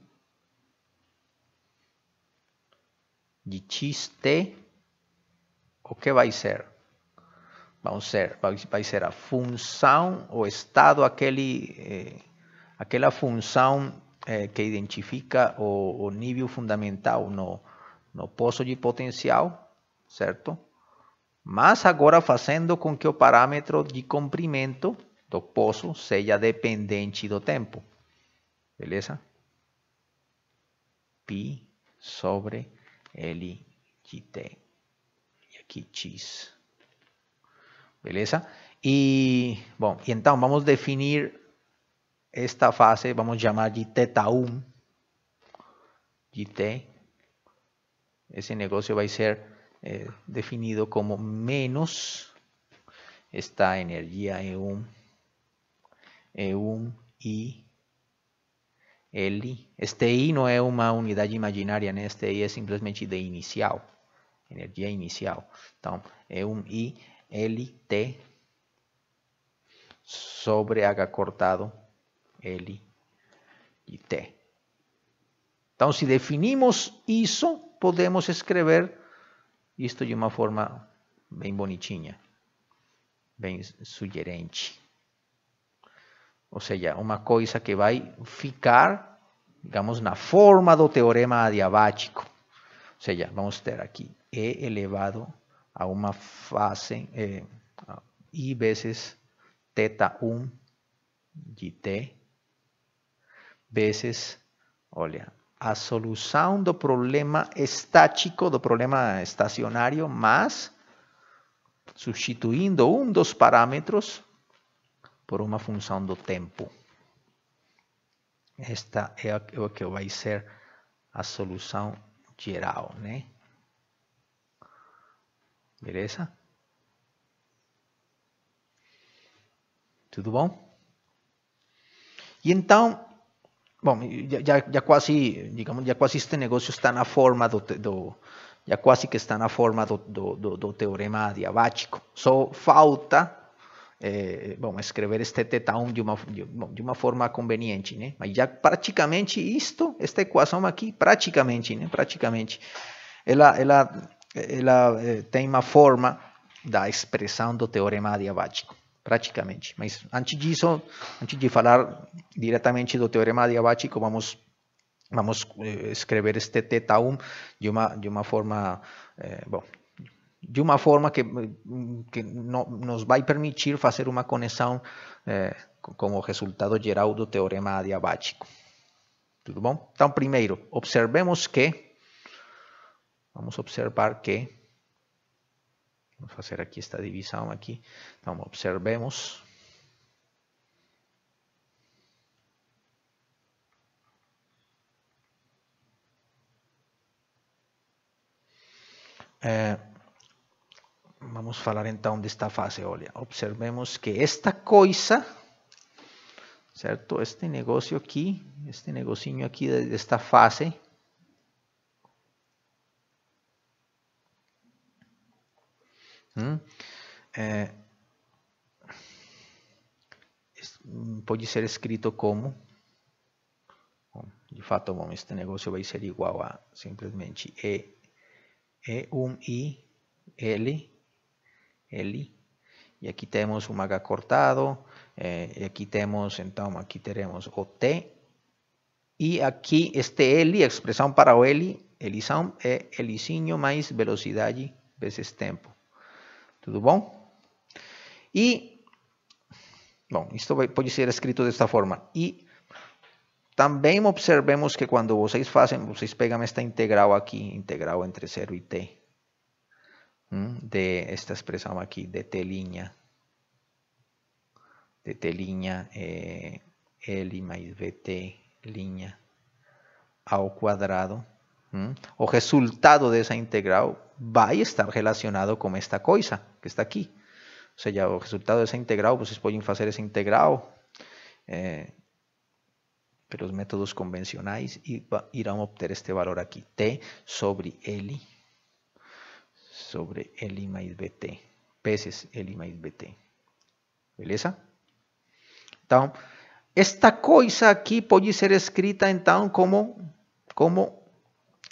de XT, o que vai ser? Vão ser vai, vai ser a função, o estado, aquele, eh, aquela função eh, que identifica o, o nível fundamental no, no poço de potencial, certo? mas agora fazendo com que o parâmetro de comprimento do poço seja dependente do tempo. Beleza? Pi sobre L de T. E aqui X. Beleza? E, bom, então vamos definir esta fase, vamos chamar de teta 1 de T. Esse negócio vai ser Eh, definido como menos esta energía E1, E1 y I. Este I no es una unidad imaginaria, en este I es simplemente de inicial, energía inicial. entonces e y I T sobre H cortado L y T. entonces si definimos eso podemos escribir Isto de una forma bien bonitinha, bien sugerente. O sea, una cosa que va a ficar, digamos, na forma do teorema adiabático. O seja, vamos tener aquí E elevado a una fase, eh, I vezes teta 1 um de T, vezes, olha, a solução do problema estático, do problema estacionário, mas substituindo um dos parâmetros por uma função do tempo. Esta é o que vai ser a solução geral, né? Beleza? Tudo bom? E então, bom, já, já, quase, digamos, já quase este negócio está na forma do, do já quase que está na forma do, do, do teorema adiabático. Só falta é, bom, escrever este θ1 de uma, de uma forma conveniente, né? Mas já praticamente isto, esta equação aqui, praticamente, né? Praticamente, ela, ela, ela é, eh, tem uma forma da expressão do teorema adiabático praticamente. Mas antes disso, antes de falar diretamente do teorema adiabático, vamos vamos eh, escrever este teta 1 de uma de uma forma é, bom de uma forma que, que no, nos vai permitir fazer uma conexão é, resultado geral do teorema adiabático. Tudo bom? Então, primeiro, observemos que, vamos observar que Vamos a hacer aquí esta división, aquí. Vamos, observemos. Eh, a vamos entonces de esta fase, observemos que esta cosa, ¿cierto? Este negocio aquí, este negocio aquí de esta fase, Hum? É, pode ser escrito como. Bom, de fato, bom, este negócio vai ser igual a simplesmente E, E, um, I, L, L. E aqui temos um H cortado. É, e aqui temos, então, aqui teremos o T. E aqui este L, a expressão para o L, elisão, é elisinho mais velocidade vezes tempo. Tudo bom? E, bom, isto pode ser escrito desta forma. E também observemos que quando vocês fazem, vocês pegam esta integral aqui, integral entre 0 e t, hum, de esta expressão aqui, dt', dt' é eh, L mais vt' ao quadrado o resultado de esa integral va a estar relacionado con esta cosa que está aquí. O sea, ya el resultado de esa integral, pues pueden hacer esa integral Pero eh, los métodos convencionales irán a obtener este valor aquí. t sobre L sobre L más BT, veces L más BT. Beleza? Entonces, esta cosa aquí puede ser escrita entonces como, como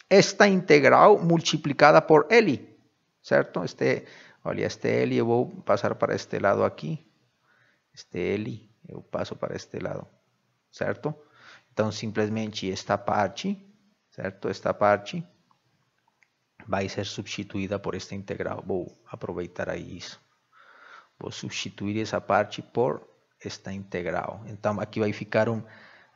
esta integral multiplicada por L, certo? Este, olha, este L eu vou passar para este lado aqui. Este L eu passo para este lado, certo? Então, simplesmente esta parte, certo? Esta parte vai ser substituída por esta integral. Vou aproveitar aí isso. Vou substituir essa parte por esta integral. Então, aqui vai ficar um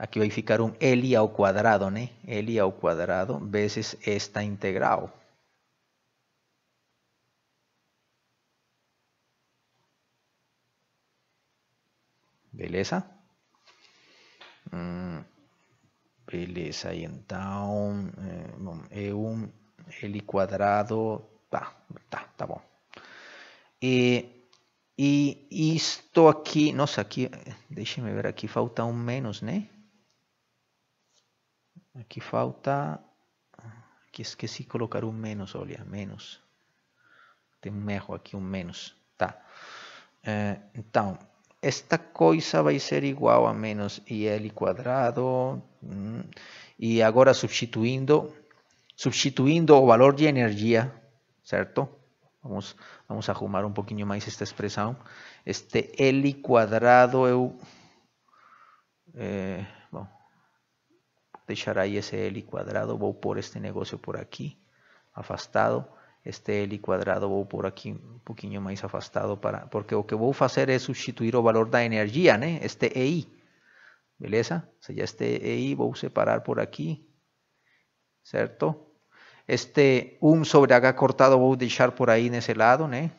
Aquí vai ficar um L ao quadrado, né? L ao quadrado vezes esta integral. Beleza? Mm. beleza, e então, é eh, eh, um L quadrado, tá, tá, tá bom. E, eh, e isto aqui, nossa, aqui, deixe-me ver aqui, falta um menos, né? Aqui falta. Aqui esqueci de colocar um menos, olha, menos. Tem um erro aqui, um menos. Tá. É, então, esta coisa vai ser igual a menos IL quadrado. Hum, e agora substituindo, substituindo o valor de energia, certo? Vamos, vamos arrumar um pouquinho mais esta expressão. Este L quadrado eu... É, Dejar ahí ese L cuadrado, voy por este negocio por aquí, afastado. Este L cuadrado voy por aquí. Un poquito más afastado, para, porque lo que voy a hacer es sustituir o valor de energía né? este EI. Beleza? sea, ya este EI voy a separar por aquí. ¿Cierto? Este 1 sobre H cortado voy a dejar por ahí en ese lado, né?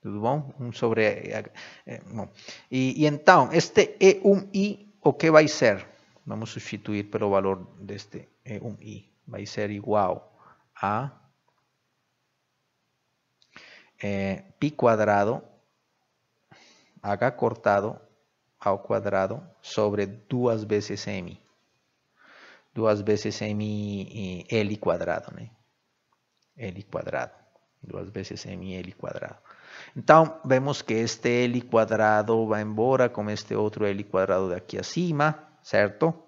Tudo 1 sobre... H. Eh, y y entonces este E1I o qué va a ser. Vamos a sustituir el valor de este eh, i. Va a ser igual a eh, pi cuadrado h cortado a cuadrado sobre 2 veces m. 2 veces m eh, L cuadrado, ¿no? L cuadrado. dos veces m L cuadrado. Entonces, vemos que este L va en embora con este otro L de aquí acima, cierto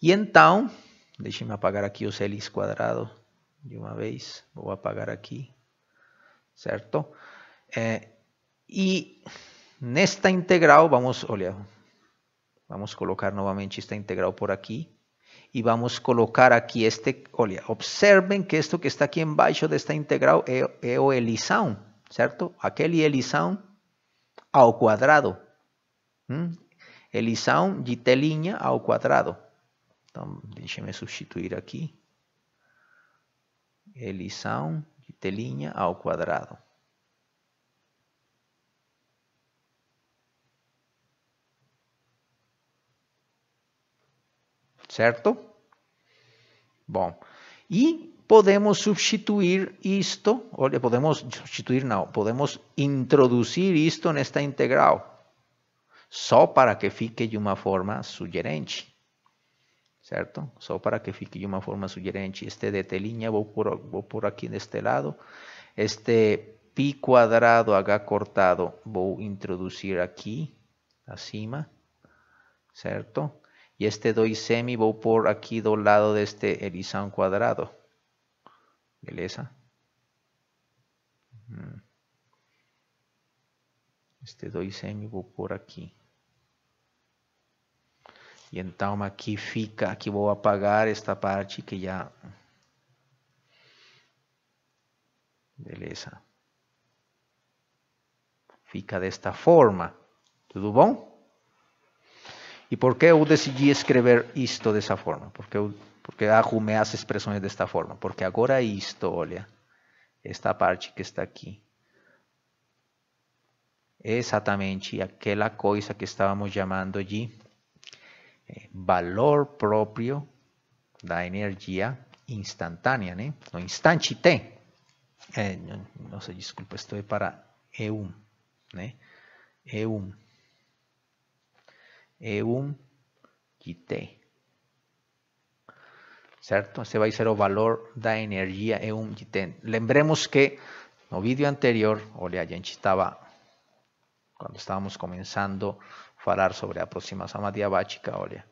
y entonces, entonces, déjenme apagar aquí los L's cuadrados de una vez. Voy a apagar aquí, ¿cierto? Eh, y en esta integral, vamos, olha, vamos colocar nuevamente esta integral por aquí. y vamos a colocar aquí este, olha, observen que esto que está aquí embaixo esta integral es el o elisão. certo? Aquele eles ao quadrado. Hum? ¿Mm? Eles de telinha ao quadrado. Então, deixe-me substituir aqui. Eles de telinha ao quadrado. Certo? Bom, e podemos sustituir esto, o le podemos sustituir, no, podemos introducir esto en esta integral, solo para que fique de una forma sugerente, ¿cierto? Só para que fique de una forma sugerente. Este de línea, voy por, aquí de este lado, este pi cuadrado H cortado, voy a introducir aquí, acima, ¿cierto? Y este 2 semi voy por aquí do lado de este erizón cuadrado. Beleza. Este 2M voy por aquí Y então aqui fica, voy vou apagar esta parte que ya... Beleza. Fica desta forma. Tudo bom? ¿Y por que eu decidi esto de dessa forma? Porque eu porque hace expresiones de esta forma, porque ahora esto, olha, esta parte que está aquí, es exatamente aquella cosa que estábamos llamando allí, eh, valor propio da energía instantánea, né? No instante T. Eh, sé, disculpe, desculpa, estou para E1, né? E1. E1 T. ¿Cierto? Este va a ser el valor da energía en un Lembremos que en el vídeo anterior, o le ya cuando estábamos estábamos a hablar sobre a aproximação chica olha,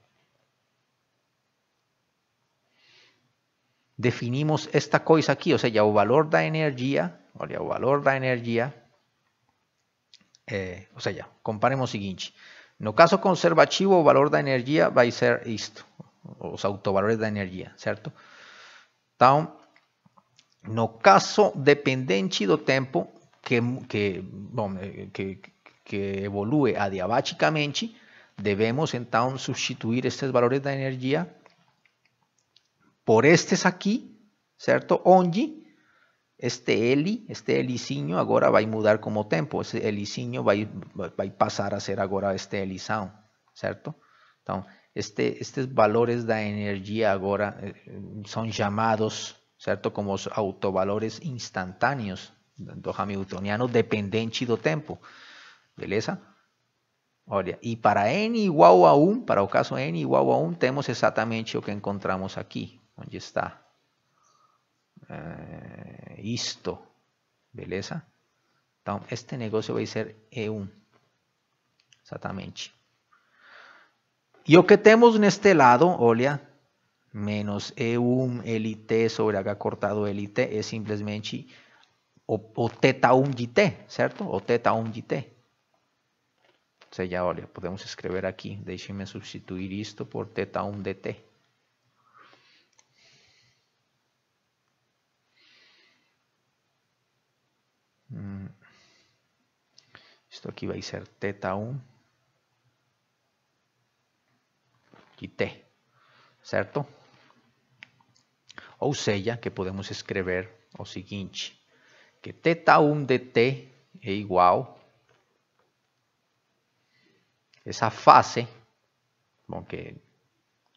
definimos esta cosa o sea ya el valor de energía, olha, o valor da energía. Eh, o sea, ya. comparemos siguiente. En no caso conservativo, o valor energía va a ser esto. os autovalores da energia, certo? Então, no caso dependente do tempo, que, que, bom, eh, que, que evolui adiabaticamente, devemos então substituir estes valores da energia por estes aqui, certo? Onde este L, este Lzinho agora vai mudar como tempo, esse Lzinho vai, vai passar a ser agora este Lzão, certo? Então, este, valores da energia agora eh, são chamados certo Como autovalores instantâneos do hamiltoniano dependente do tempo. Beleza? Olha, e para n igual a 1, para o caso n igual a 1, temos exatamente o que encontramos aqui. Onde está? Eh, isto. Beleza? Então, este negócio vai ser E1. Exatamente. Y lo que tenemos en este lado, olha, menos E1, LIT sobre H cortado LIT e es simplemente o, o teta 1 de T, ¿cierto? O teta 1 de T. Ou ya, olha, podemos escribir aquí, déjenme sustituir esto por teta 1 de T. Mm. Esto aquí va a ser teta 1 t, ¿cierto? O sea, que podemos escribir o siguiente. que teta 1 t es igual esa fase, Aunque que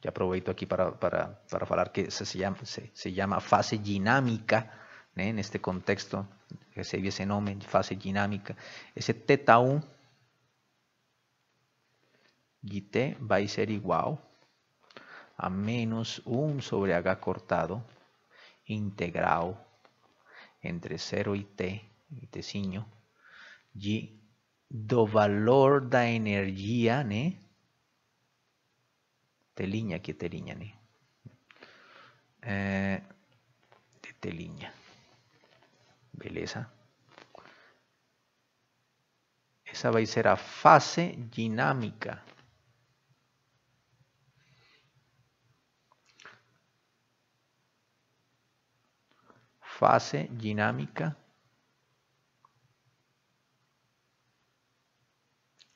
ya aproveito aquí para, para, falar que se, llama, se, llama fase dinámica, ¿eh? en este contexto que ese nombre, fase dinámica, ese teta 1 va a ser igual a menos 1 sobre H cortado integrado entre 0 y T, y T signo, y do valor da energía, ¿ne? te línea, que te línea, ¿ne? Eh, línea. Beleza. Esa va a ser la fase dinámica. fase dinâmica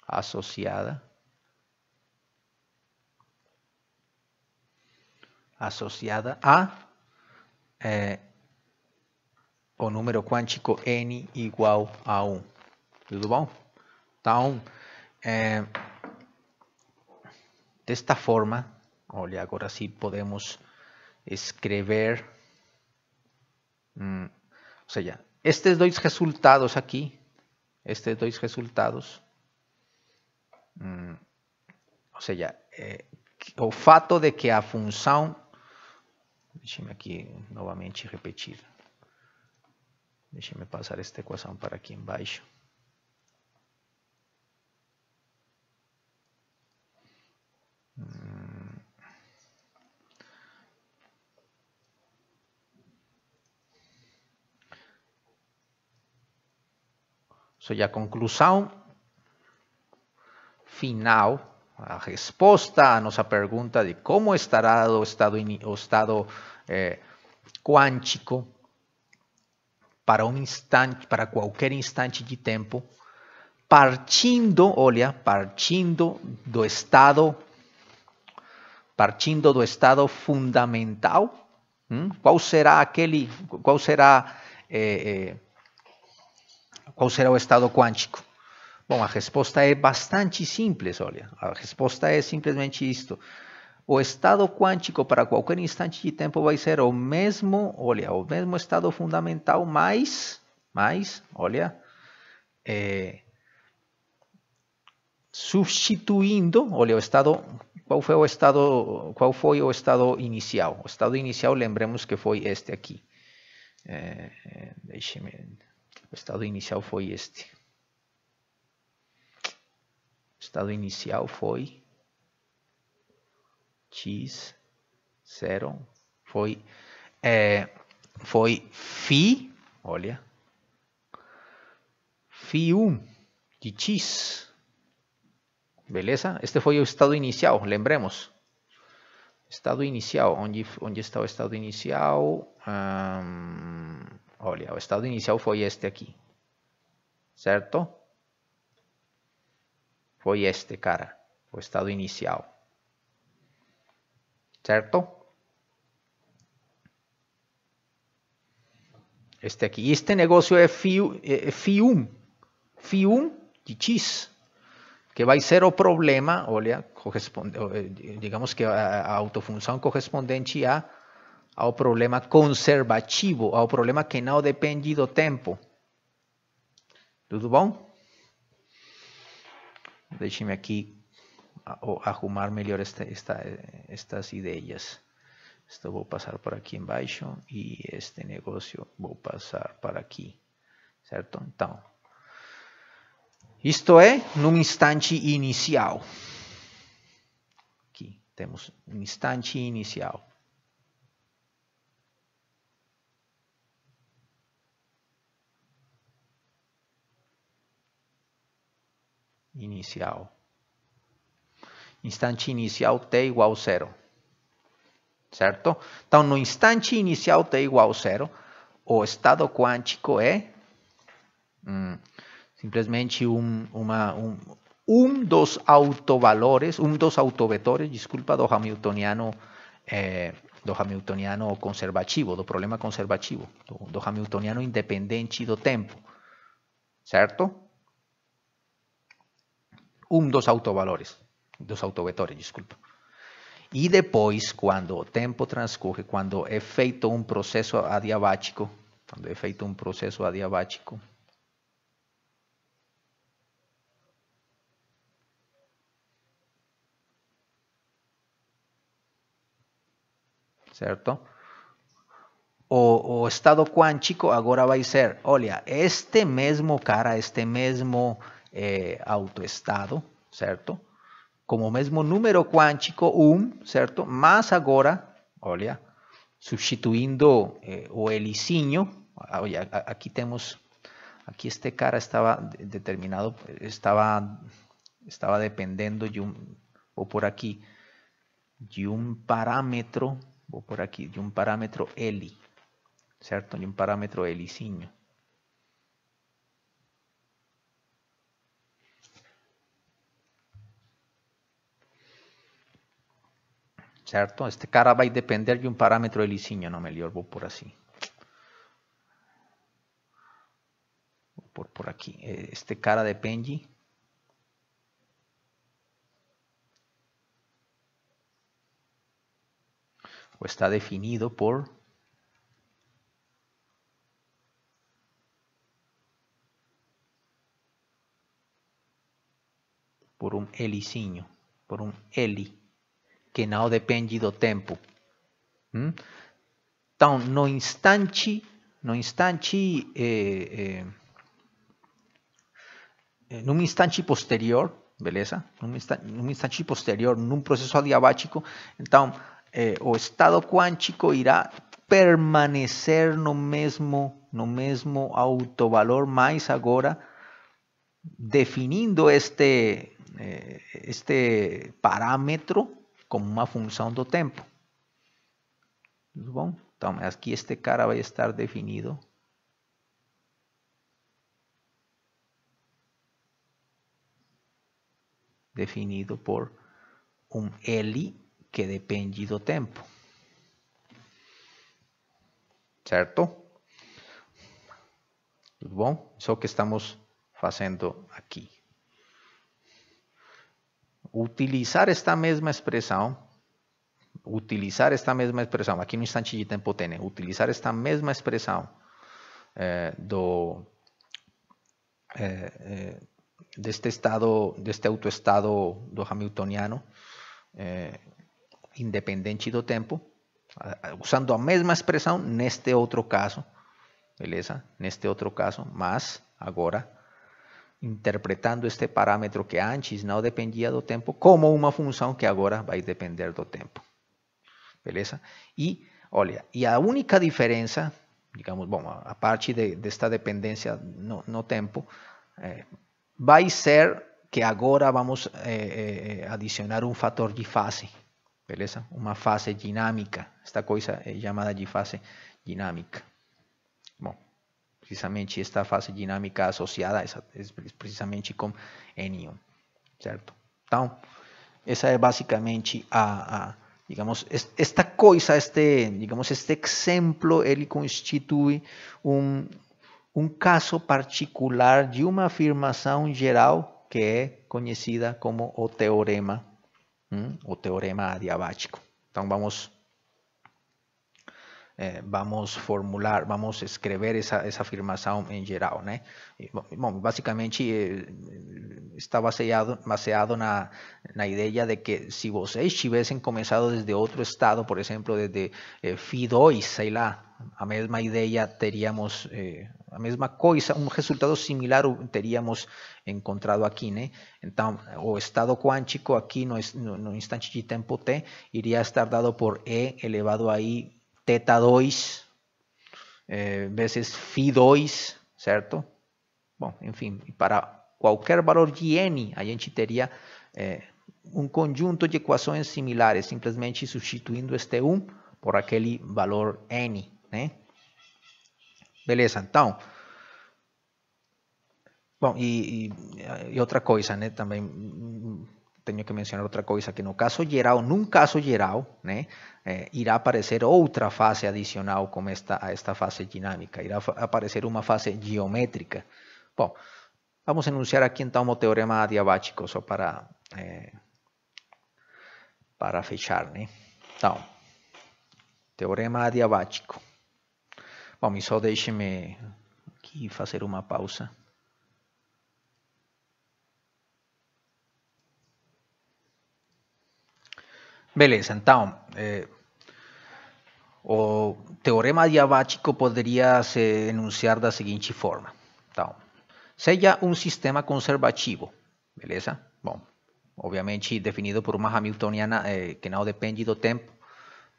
associada associada a eh, o número quântico n igual a 1. Tudo bom? Então, é, desta forma, olha, agora sim podemos escrever Mm, o sea, ya. Este dos resultados aquí. estos dos resultados. Mm, o sea, ya. Eh, o fato de que a función, Déjeme aquí nuevamente repetir. déjeme pasar esta ecuación para en baixo Soy a conclusão final, a resposta à nossa pergunta de como estará o estado, o estado quântico eh, para um instante, para qualquer instante de tempo, partindo, olha, partindo do estado, partindo do estado fundamental, qual será aquele, qual será eh, eh, qual será o estado quântico? Bom, a resposta é bastante simples, olha. A resposta é simplesmente isto. O estado quântico para qualquer instante de tempo vai ser o mesmo, olha, o mesmo estado fundamental, mais, mais, olha, é, eh, substituindo, olha, o estado, qual foi o estado, qual foi o estado inicial? O estado inicial, lembremos que foi este aqui. É, eh, eh, Deixe-me o estado inicial foi este. O estado inicial foi x zero foi é, foi phi, olha, phi 1 de x. Beleza? Este foi o estado inicial, lembremos. Estado inicial, onde, onde está o estado inicial? Um, Olha, o estado inicial foi este aqui. Certo? Foi este, cara. O estado inicial. Certo? Este aqui. Este negócio é eh, FIUM. 1 FIUM 1 de X. Que vai ser o problema, olha, eh, digamos que eh, a autofunção correspondente a ao problema conservativo, ao problema que não depende do tempo. Tudo bom? Deixe-me aqui arrumar melhor esta, esta, estas ideias. Esto vou passar por aqui embaixo e este negócio vou passar para aqui, certo? Então, isto é num instante inicial. Aqui temos um instante inicial. inicial. Instante inicial t igual a zero. Certo? Então, no instante inicial t igual a zero, o estado quântico é hum, simplesmente um, uma, um, um dos autovalores, um dos autovetores, desculpa, do hamiltoniano, é, do hamiltoniano conservativo, do problema conservativo, do, do hamiltoniano independente do tempo, certo? un dos autovalores, dos autovetores, disculpa. Y después, cuando tiempo transcoge cuando he he feito proceso proceso adiabático, Cuando he feito un proceso adiabático, ¿Cierto? O, o estado ahora va a ser, olha, este mismo cara, este mismo... Eh, autoestado, ¿cierto? Como mismo número cuántico, 1, ¿cierto? Más ahora, agora, olha, substituindo eh, o eliciño, Aquí ah, aquí tenemos, aquí este cara estaba determinado, estaba, estaba dependiendo de un, o por aquí, de un parámetro, o por aquí, de un parámetro eli, ¿cierto? De un parámetro eliciño. ¿Cierto? Este cara va a depender de un parámetro No no me vou por así. por, por eh, Este cara depende... O está definido por... por un eliciño, por un eli. que não depende do tempo. ¿Mm? Então, no instante, no instante, é, é, num instante posterior, beleza? Num instante, num instante posterior, num processo adiabático, então, é, o estado quântico irá permanecer no mesmo, no mesmo autovalor, mais agora definindo este, este parâmetro como uma função do tempo. Tudo bom? Então, aqui este cara vai estar definido. Definido por um L que depende do tempo. Certo? Tudo bom? Isso que estamos fazendo aqui utilizar esta mesma expressão, utilizar esta mesma expressão, aqui no instante de tempo T, utilizar esta mesma expressão é, do, é, deste estado, deste autoestado do Hamiltoniano, independente do tempo, usando a mesma expressão neste outro caso, beleza? Neste outro caso, mas agora interpretando este parâmetro que antes não dependia do tempo como uma função que agora vai depender do tempo. Beleza? E, olha, e a única diferença, digamos, bom, a parte de, desta dependência no, no tempo, é, eh, vai ser que agora vamos é, é, adicionar um fator de fase, beleza? Uma fase dinâmica, esta coisa é chamada de fase dinâmica precisamente esta fase dinâmica associada é precisamente com N1, certo? Então, essa é basicamente a, a digamos, esta coisa, este, digamos, este exemplo, ele constitui um, um caso particular de uma afirmação geral que é conhecida como o teorema, hum? o teorema adiabático. Então, vamos vamos eh, vamos formular, vamos escrever esa esa afirmación en geral, Básicamente, eh, está baseado en la idea de que si vocês hubiesen comenzado desde otro estado, por ejemplo, desde eh, FI2, sei lá, a mesma idea teríamos eh, a mesma resultado similar teríamos encontrado aquí. o estado cuántico aquí, no, no, no instante de tiempo t iría estar dado por E elevado a I teta 2 é, vezes φ2, certo? Bom, enfim, para qualquer valor de n, a gente teria é, um conjunto de equações similares, simplesmente substituindo este 1 por aquele valor n, né? Beleza, então... Bom, e, e, e outra coisa, né, também tenho que mencionar outra coisa, que no caso geral, num caso geral, né, é, irá aparecer outra fase adicional como esta, a esta fase dinâmica, irá aparecer uma fase geométrica. Bom, vamos enunciar aqui então o teorema adiabático, só para, é, para fechar. Né? Então, teorema adiabático. Bom, e só deixe-me aqui fazer uma pausa. Beleza, então, é, o teorema diabático poderia se enunciar da seguinte forma. Então, seja um sistema conservativo, beleza? Bom, obviamente definido por uma Hamiltoniana eh, que não depende do tempo,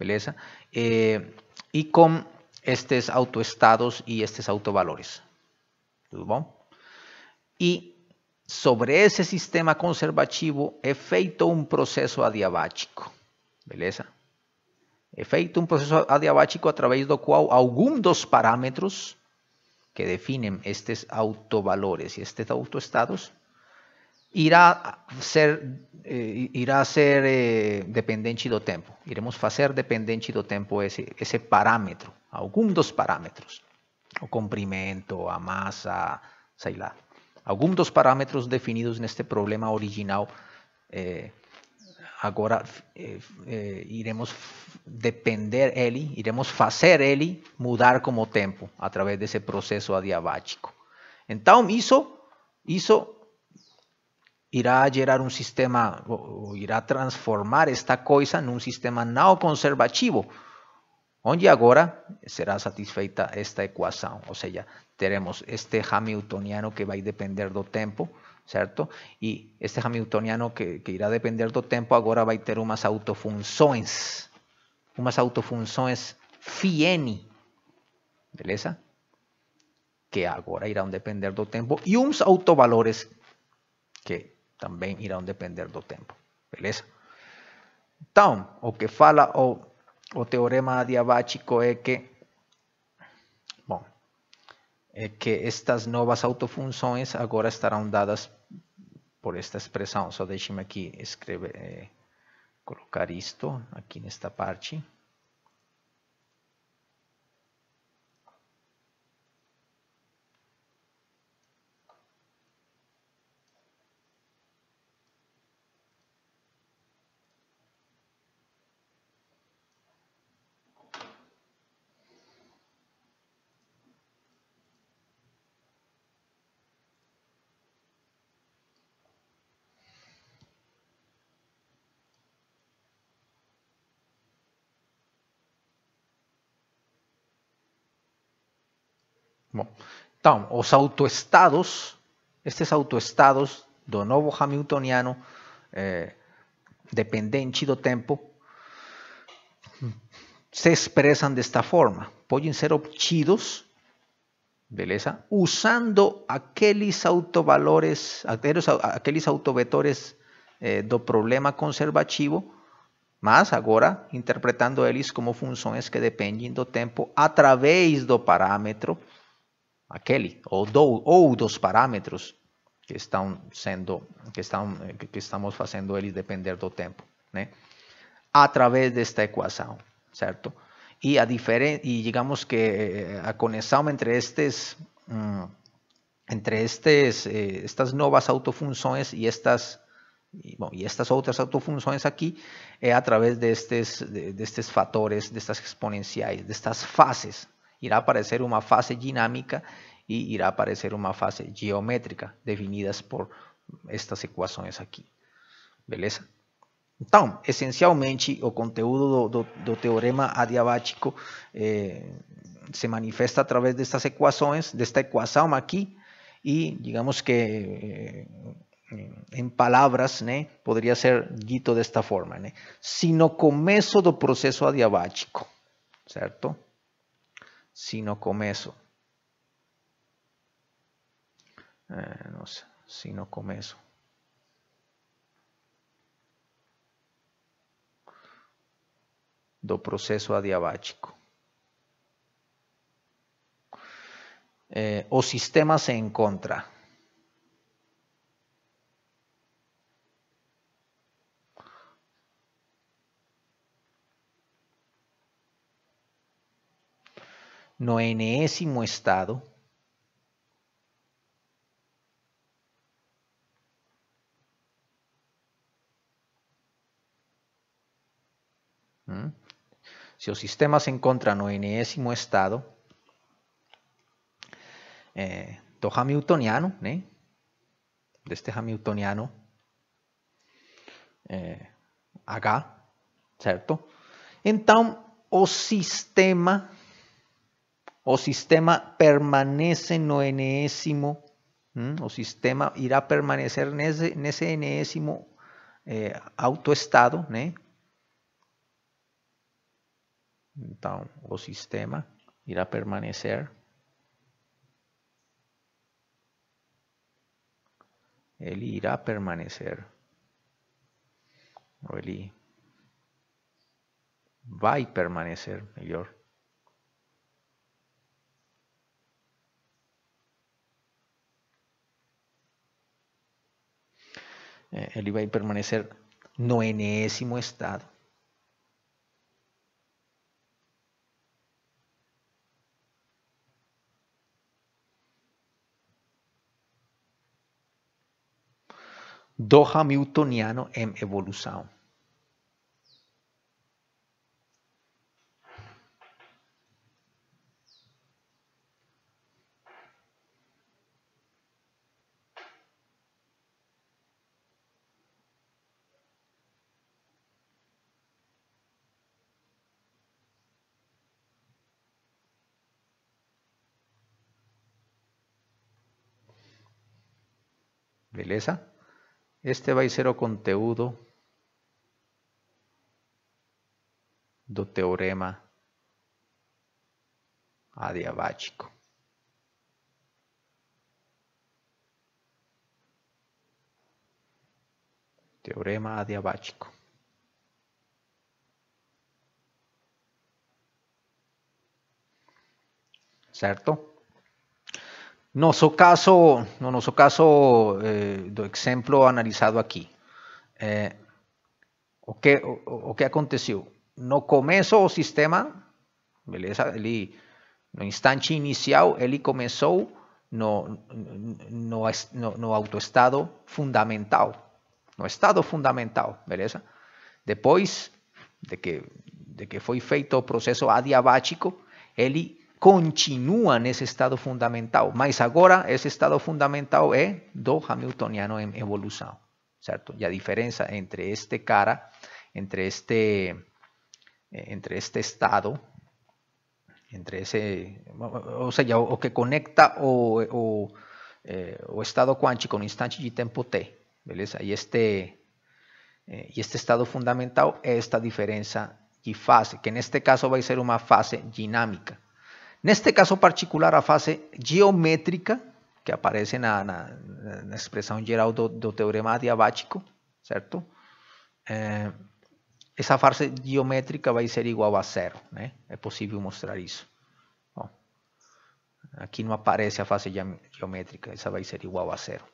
beleza? Eh, e com estes autoestados e estes autovalores, tudo bom? E sobre esse sistema conservativo é feito um processo adiabático. Beleza? É feito um processo adiabático através do qual algum dos parâmetros que definem estes autovalores e estes autoestados irá ser eh, irá ser eh, dependente do tempo. Iremos fazer dependente do tempo esse esse parâmetro, algum dos parâmetros, o comprimento, a massa, sei lá, algum dos parâmetros definidos neste problema original eh, agora eh, eh, iremos depender ele, iremos fazer ele mudar como tempo através desse processo adiabático. Então isso, isso irá gerar um sistema, ou, ou irá transformar esta coisa num sistema não conservativo, onde agora será satisfeita esta equação, ou seja, teremos este Hamiltoniano que vai depender do tempo, certo? E este Hamiltoniano que, que irá depender do tempo agora vai ter umas autofunções, umas autofunções fieni, beleza? Que agora irão depender do tempo e uns autovalores que também irão depender do tempo, beleza? Então, o que fala o, o teorema adiabático é que, bom, é que estas novas autofunções agora estarão dadas por esta expressão. Só deixe-me aqui escrever, eh, colocar isto aqui nesta parte. Então, os autoestados, estes autoestados do novo Hamiltoniano, é, dependente do tempo, se expressam desta forma. Podem ser obtidos, beleza? Usando aqueles autovalores, aqueles, aqueles autovetores é, eh, do problema conservativo, mas agora interpretando eles como funções que dependem do tempo através do parâmetro aquele ou, do, ou dos parâmetros que estão sendo que estão que estamos fazendo eles depender do tempo, né? Através desta equação, certo? E a diferença e digamos que eh, a conexão entre estes hum, entre estes eh, estas novas autofunções e estas e, bom, e estas outras autofunções aqui é através destes destes fatores, destas exponenciais, destas fases irá aparecer uma fase dinâmica e irá aparecer uma fase geométrica definidas por estas equações aqui. Beleza? Então, essencialmente, o conteúdo do, do, do teorema adiabático eh, se manifesta através destas equações, desta equação aqui, e digamos que eh, em palavras, né, poderia ser dito desta forma, né? Se no começo do processo adiabático, certo? sino comezo. Eh, no sé, sino Do proceso adiabático. Eh, o sistema en contra. enésimo estado, ¿Mm? Si el sistema se encuentra en enésimo estado, eh, hamiltoniano, ¿eh? de este hamiltoniano, eh, acá, ¿cierto? Entonces, o sistema o sistema permanece no enésimo, o sistema irá permanecer en ese, enésimo eh, autoestado, o sistema irá permanecer. Él irá permanecer. O él va a permanecer, mejor. Eh, él iba a permanecer enésimo estado. Doha Newtoniano en evolución. Beleza? Este a ser o conteúdo do teorema adiabático. Teorema adiabático. ¿Cierto? Nosso caso, no nosso caso eh, do exemplo analisado aqui, eh, o, que, o, o, que aconteceu? No começo, o sistema, beleza? Ele, no instante inicial, ele começou no, no, no, no autoestado fundamental, no estado fundamental, beleza? Depois de que, de que foi feito o processo adiabático, ele continua nesse estado fundamental, mas agora esse estado fundamental é do Hamiltoniano em evolução, certo? E a diferença entre este cara, entre este, entre este estado, entre esse, ou seja, o, que conecta o, o, eh, o estado quântico no instante de tempo t, beleza? E este, e eh, este estado fundamental é esta diferença de fase, que neste caso vai ser uma fase dinâmica, Neste caso particular, a fase geométrica, que aparece na, na, na expressão geral do, do, teorema adiabático, certo? É, eh, essa fase geométrica vai ser igual a zero, né? ¿eh? É possível mostrar isso. Bom, oh. aqui não aparece a fase geométrica, essa vai ser igual a zero.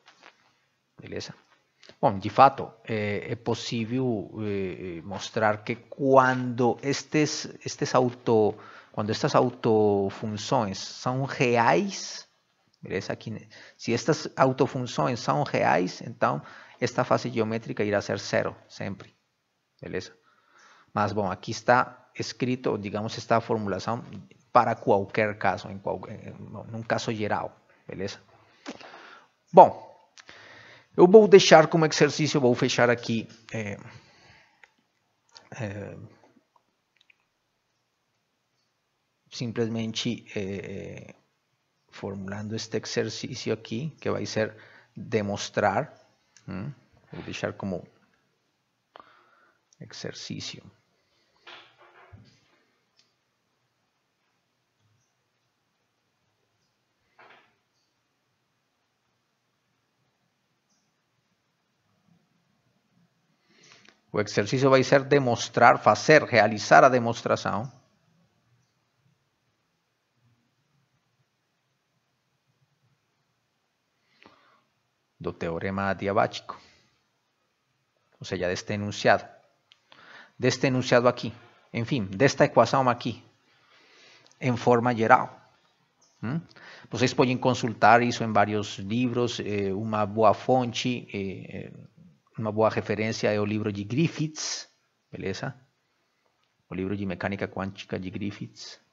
Beleza? Bom, de fato, é, é possível é, mostrar que quando estes, estes auto quando estas autofunções são reais, beleza? Aqui, se estas autofunções são reais, então esta fase geométrica irá ser zero sempre, beleza? Mas, bom, aqui está escrito, digamos, esta formulação para qualquer caso, em qualquer, num caso geral, beleza? Bom, eu vou deixar como exercício, vou fechar aqui é, é, simplemente eh, eh, formulando este ejercicio aquí, que va a ser demostrar, voy a dejar como ejercicio. O va a ser demostrar, hacer, realizar a demostración. do teorema diabático. o sea, ya de este enunciado, de este enunciado aquí, en fin, de esta ecuación aquí, en forma geral. ¿Mm? Ustedes pues pueden consultar hizo en varios libros. Una buena boa fonte, eh, una boa eh, eh, referencia eh, libro de Griffiths, beleza? el libro de mecánica cuántica de Griffiths.